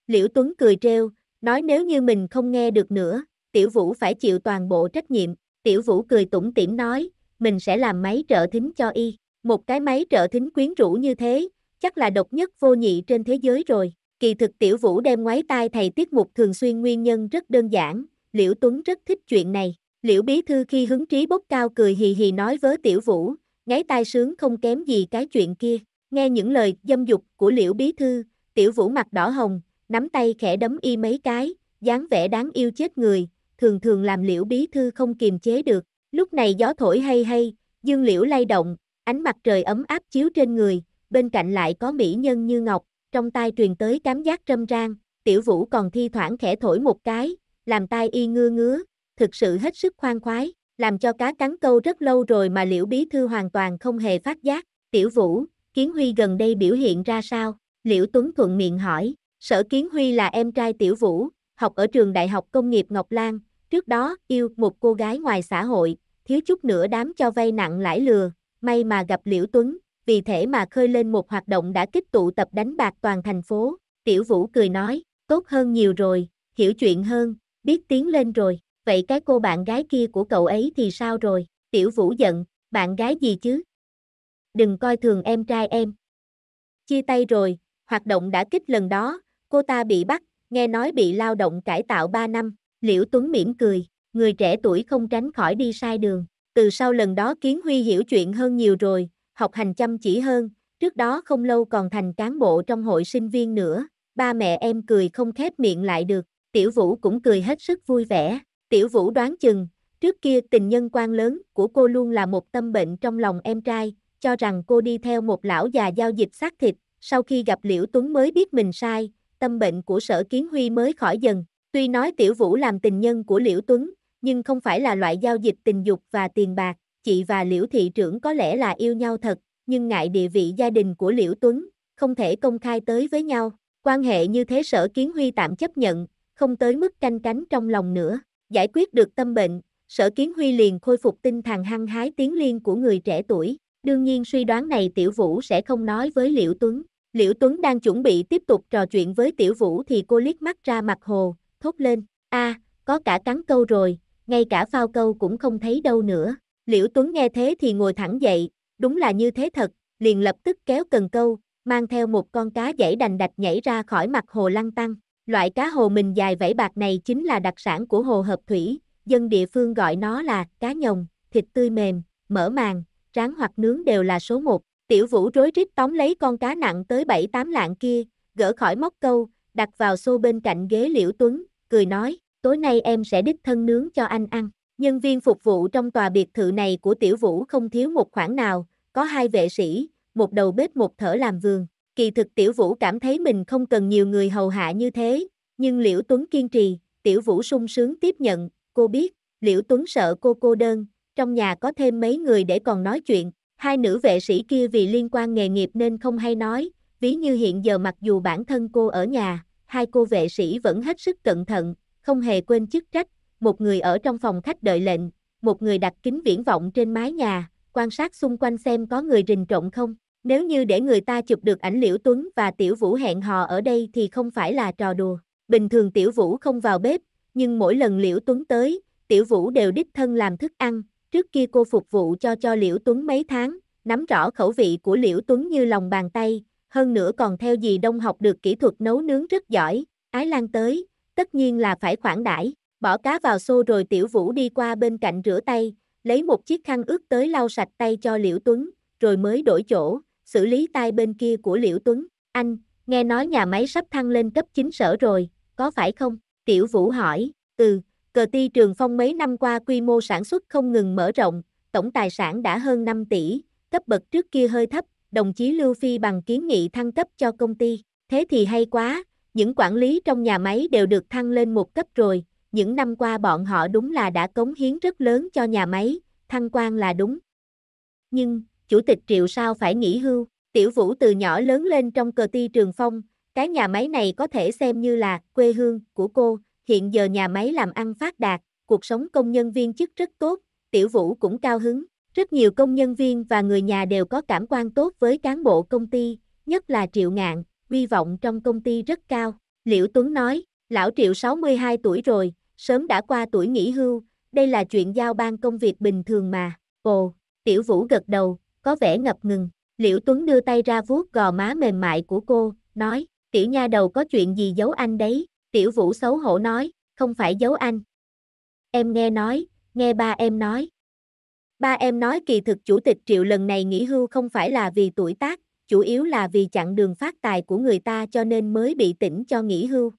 Liễu Tuấn cười treo, nói nếu như mình không nghe được nữa, Tiểu Vũ phải chịu toàn bộ trách nhiệm. Tiểu Vũ cười tủm tỉm nói, mình sẽ làm máy trợ thính cho y. Một cái máy trợ thính quyến rũ như thế, chắc là độc nhất vô nhị trên thế giới rồi. Kỳ thực Tiểu Vũ đem ngoái tai thầy tiết mục thường xuyên nguyên nhân rất đơn giản, Liễu Tuấn rất thích chuyện này. Liễu Bí Thư khi hứng trí bốc cao cười hì hì nói với Tiểu Vũ, ngáy tai sướng không kém gì cái chuyện kia. Nghe những lời dâm dục của Liễu Bí Thư, Tiểu Vũ mặt đỏ hồng, nắm tay khẽ đấm y mấy cái, dáng vẻ đáng yêu chết người, thường thường làm liễu bí thư không kiềm chế được, lúc này gió thổi hay hay, dương liễu lay động, ánh mặt trời ấm áp chiếu trên người, bên cạnh lại có mỹ nhân như ngọc, trong tai truyền tới cảm giác râm ran, tiểu vũ còn thi thoảng khẽ thổi một cái, làm tai y ngưa ngứa, thực sự hết sức khoan khoái, làm cho cá cắn câu rất lâu rồi mà liễu bí thư hoàn toàn không hề phát giác, tiểu vũ, kiến huy gần đây biểu hiện ra sao, liễu tuấn thuận miệng hỏi, sở kiến huy là em trai tiểu vũ, học ở trường đại học công nghiệp Ngọc Lan, Trước đó, yêu một cô gái ngoài xã hội, thiếu chút nữa đám cho vay nặng lãi lừa, may mà gặp Liễu Tuấn, vì thế mà khơi lên một hoạt động đã kích tụ tập đánh bạc toàn thành phố. Tiểu Vũ cười nói, tốt hơn nhiều rồi, hiểu chuyện hơn, biết tiến lên rồi, vậy cái cô bạn gái kia của cậu ấy thì sao rồi? Tiểu Vũ giận, bạn gái gì chứ? Đừng coi thường em trai em. Chia tay rồi, hoạt động đã kích lần đó, cô ta bị bắt, nghe nói bị lao động cải tạo 3 năm. Liễu Tuấn mỉm cười, người trẻ tuổi không tránh khỏi đi sai đường. Từ sau lần đó Kiến Huy hiểu chuyện hơn nhiều rồi, học hành chăm chỉ hơn, trước đó không lâu còn thành cán bộ trong hội sinh viên nữa. Ba mẹ em cười không khép miệng lại được, Tiểu Vũ cũng cười hết sức vui vẻ. Tiểu Vũ đoán chừng, trước kia tình nhân quan lớn của cô luôn là một tâm bệnh trong lòng em trai, cho rằng cô đi theo một lão già giao dịch xác thịt, sau khi gặp Liễu Tuấn mới biết mình sai, tâm bệnh của sở kiến huy mới khỏi dần, Tuy nói Tiểu Vũ làm tình nhân của Liễu Tuấn, nhưng không phải là loại giao dịch tình dục và tiền bạc, chị và Liễu thị trưởng có lẽ là yêu nhau thật, nhưng ngại địa vị gia đình của Liễu Tuấn, không thể công khai tới với nhau. Quan hệ như thế sở kiến huy tạm chấp nhận, không tới mức canh cánh trong lòng nữa. Giải quyết được tâm bệnh, sở kiến huy liền khôi phục tinh thần hăng hái tiến liên của người trẻ tuổi. Đương nhiên suy đoán này Tiểu Vũ sẽ không nói với Liễu Tuấn. Liễu Tuấn đang chuẩn bị tiếp tục trò chuyện với Tiểu Vũ thì cô liếc mắt ra mặt hồ, thốt lên, a, có cả cắn câu rồi, ngay cả phao câu cũng không thấy đâu nữa. Liễu Tuấn nghe thế thì ngồi thẳng dậy, đúng là như thế thật, liền lập tức kéo cần câu, mang theo một con cá dãy đành đạch nhảy ra khỏi mặt hồ lăng tăng. Loại cá hồ mình dài vảy bạc này chính là đặc sản của hồ hợp thủy, dân địa phương gọi nó là cá nhồng, thịt tươi mềm, mỡ màng, rán hoặc nướng đều là số một. Tiểu vũ rối rít tóm lấy con cá nặng tới 7-8 lạng kia, gỡ khỏi móc câu, đặt vào xô bên cạnh ghế liễu tuấn, cười nói, tối nay em sẽ đích thân nướng cho anh ăn. Nhân viên phục vụ trong tòa biệt thự này của Tiểu Vũ không thiếu một khoản nào, có hai vệ sĩ, một đầu bếp một thở làm vườn. Kỳ thực Tiểu Vũ cảm thấy mình không cần nhiều người hầu hạ như thế, nhưng Liễu Tuấn kiên trì, Tiểu Vũ sung sướng tiếp nhận, cô biết, Liễu Tuấn sợ cô cô đơn, trong nhà có thêm mấy người để còn nói chuyện, hai nữ vệ sĩ kia vì liên quan nghề nghiệp nên không hay nói, ví như hiện giờ mặc dù bản thân cô ở nhà, hai cô vệ sĩ vẫn hết sức cẩn thận, không hề quên chức trách, một người ở trong phòng khách đợi lệnh, một người đặt kính viễn vọng trên mái nhà, quan sát xung quanh xem có người rình trộn không. Nếu như để người ta chụp được ảnh Liễu Tuấn và Tiểu Vũ hẹn hò ở đây thì không phải là trò đùa. Bình thường Tiểu Vũ không vào bếp, nhưng mỗi lần Liễu Tuấn tới, Tiểu Vũ đều đích thân làm thức ăn. Trước kia cô phục vụ cho cho Liễu Tuấn mấy tháng, nắm rõ khẩu vị của Liễu Tuấn như lòng bàn tay, hơn nữa còn theo dì Đông học được kỹ thuật nấu nướng rất giỏi, Ái Lan tới, tất nhiên là phải khoản đãi. Bỏ cá vào xô rồi Tiểu Vũ đi qua bên cạnh rửa tay, lấy một chiếc khăn ướt tới lau sạch tay cho Liễu Tuấn, rồi mới đổi chỗ, xử lý tay bên kia của Liễu Tuấn. Anh, nghe nói nhà máy sắp thăng lên cấp chính sở rồi, có phải không? Tiểu Vũ hỏi, ừ, cờ ti trường phong mấy năm qua quy mô sản xuất không ngừng mở rộng, tổng tài sản đã hơn 5 tỷ, cấp bậc trước kia hơi thấp, đồng chí Lưu Phi bằng kiến nghị thăng cấp cho công ty. Thế thì hay quá, những quản lý trong nhà máy đều được thăng lên một cấp rồi, những năm qua bọn họ đúng là đã cống hiến rất lớn cho nhà máy, thăng quan là đúng. Nhưng, chủ tịch Triệu sao phải nghỉ hưu, tiểu vũ từ nhỏ lớn lên trong cờ ti trường phong, cái nhà máy này có thể xem như là quê hương của cô, hiện giờ nhà máy làm ăn phát đạt, cuộc sống công nhân viên chức rất tốt, tiểu vũ cũng cao hứng. Rất nhiều công nhân viên và người nhà đều có cảm quan tốt với cán bộ công ty, nhất là Triệu Ngạn, hy vọng trong công ty rất cao. Liễu Tuấn nói, lão Triệu 62 tuổi rồi, sớm đã qua tuổi nghỉ hưu, đây là chuyện giao ban công việc bình thường mà. Ồ, Tiểu Vũ gật đầu, có vẻ ngập ngừng. Liễu Tuấn đưa tay ra vuốt gò má mềm mại của cô, nói, Tiểu nha đầu có chuyện gì giấu anh đấy. Tiểu Vũ xấu hổ nói, không phải giấu anh. Em nghe nói, nghe ba em nói, Ba em nói kỳ thực chủ tịch Triệu lần này nghỉ hưu không phải là vì tuổi tác, chủ yếu là vì chặn đường phát tài của người ta cho nên mới bị tỉnh cho nghỉ hưu.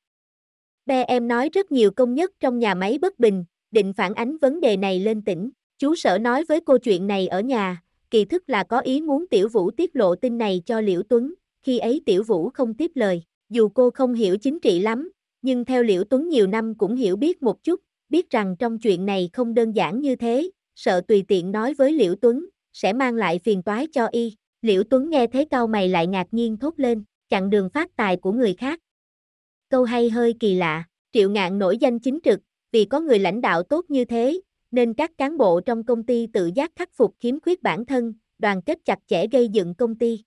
Ba em nói rất nhiều công nhất trong nhà máy bất bình, định phản ánh vấn đề này lên tỉnh. Chú sở nói với cô chuyện này ở nhà, kỳ thức là có ý muốn Tiểu Vũ tiết lộ tin này cho Liễu Tuấn, khi ấy Tiểu Vũ không tiếp lời, dù cô không hiểu chính trị lắm, nhưng theo Liễu Tuấn nhiều năm cũng hiểu biết một chút, biết rằng trong chuyện này không đơn giản như thế, sợ tùy tiện nói với Liễu Tuấn, sẽ mang lại phiền toái cho y. Liễu Tuấn nghe thấy cao mày lại ngạc nhiên thốt lên, chặn đường phát tài của người khác. Câu hay hơi kỳ lạ, triệu ngạn nổi danh chính trực, vì có người lãnh đạo tốt như thế, nên các cán bộ trong công ty tự giác khắc phục khiếm khuyết bản thân, đoàn kết chặt chẽ gây dựng công ty.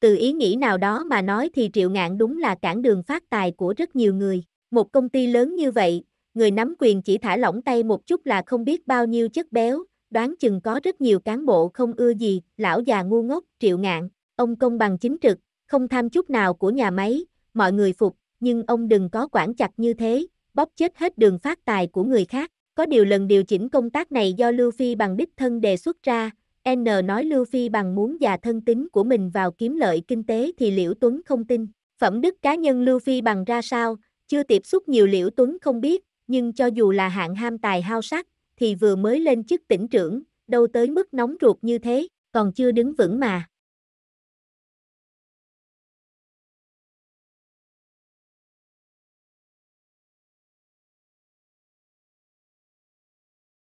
Từ ý nghĩ nào đó mà nói thì triệu ngạn đúng là cản đường phát tài của rất nhiều người. Một công ty lớn như vậy, người nắm quyền chỉ thả lỏng tay một chút là không biết bao nhiêu chất béo, đoán chừng có rất nhiều cán bộ không ưa gì, lão già ngu ngốc, triệu ngạn, ông công bằng chính trực, không tham chút nào của nhà máy, mọi người phục, nhưng ông đừng có quản chặt như thế, bóp chết hết đường phát tài của người khác. Có điều lần điều chỉnh công tác này do Lưu Phi bằng đích thân đề xuất ra, N nói Lưu Phi bằng muốn già thân tính của mình vào kiếm lợi kinh tế thì Liễu Tuấn không tin. Phẩm đức cá nhân Lưu Phi bằng ra sao, chưa tiếp xúc nhiều Liễu Tuấn không biết, nhưng cho dù là hạng ham tài hao sắc, thì vừa mới lên chức tỉnh trưởng, đâu tới mức nóng ruột như thế, còn chưa đứng vững mà.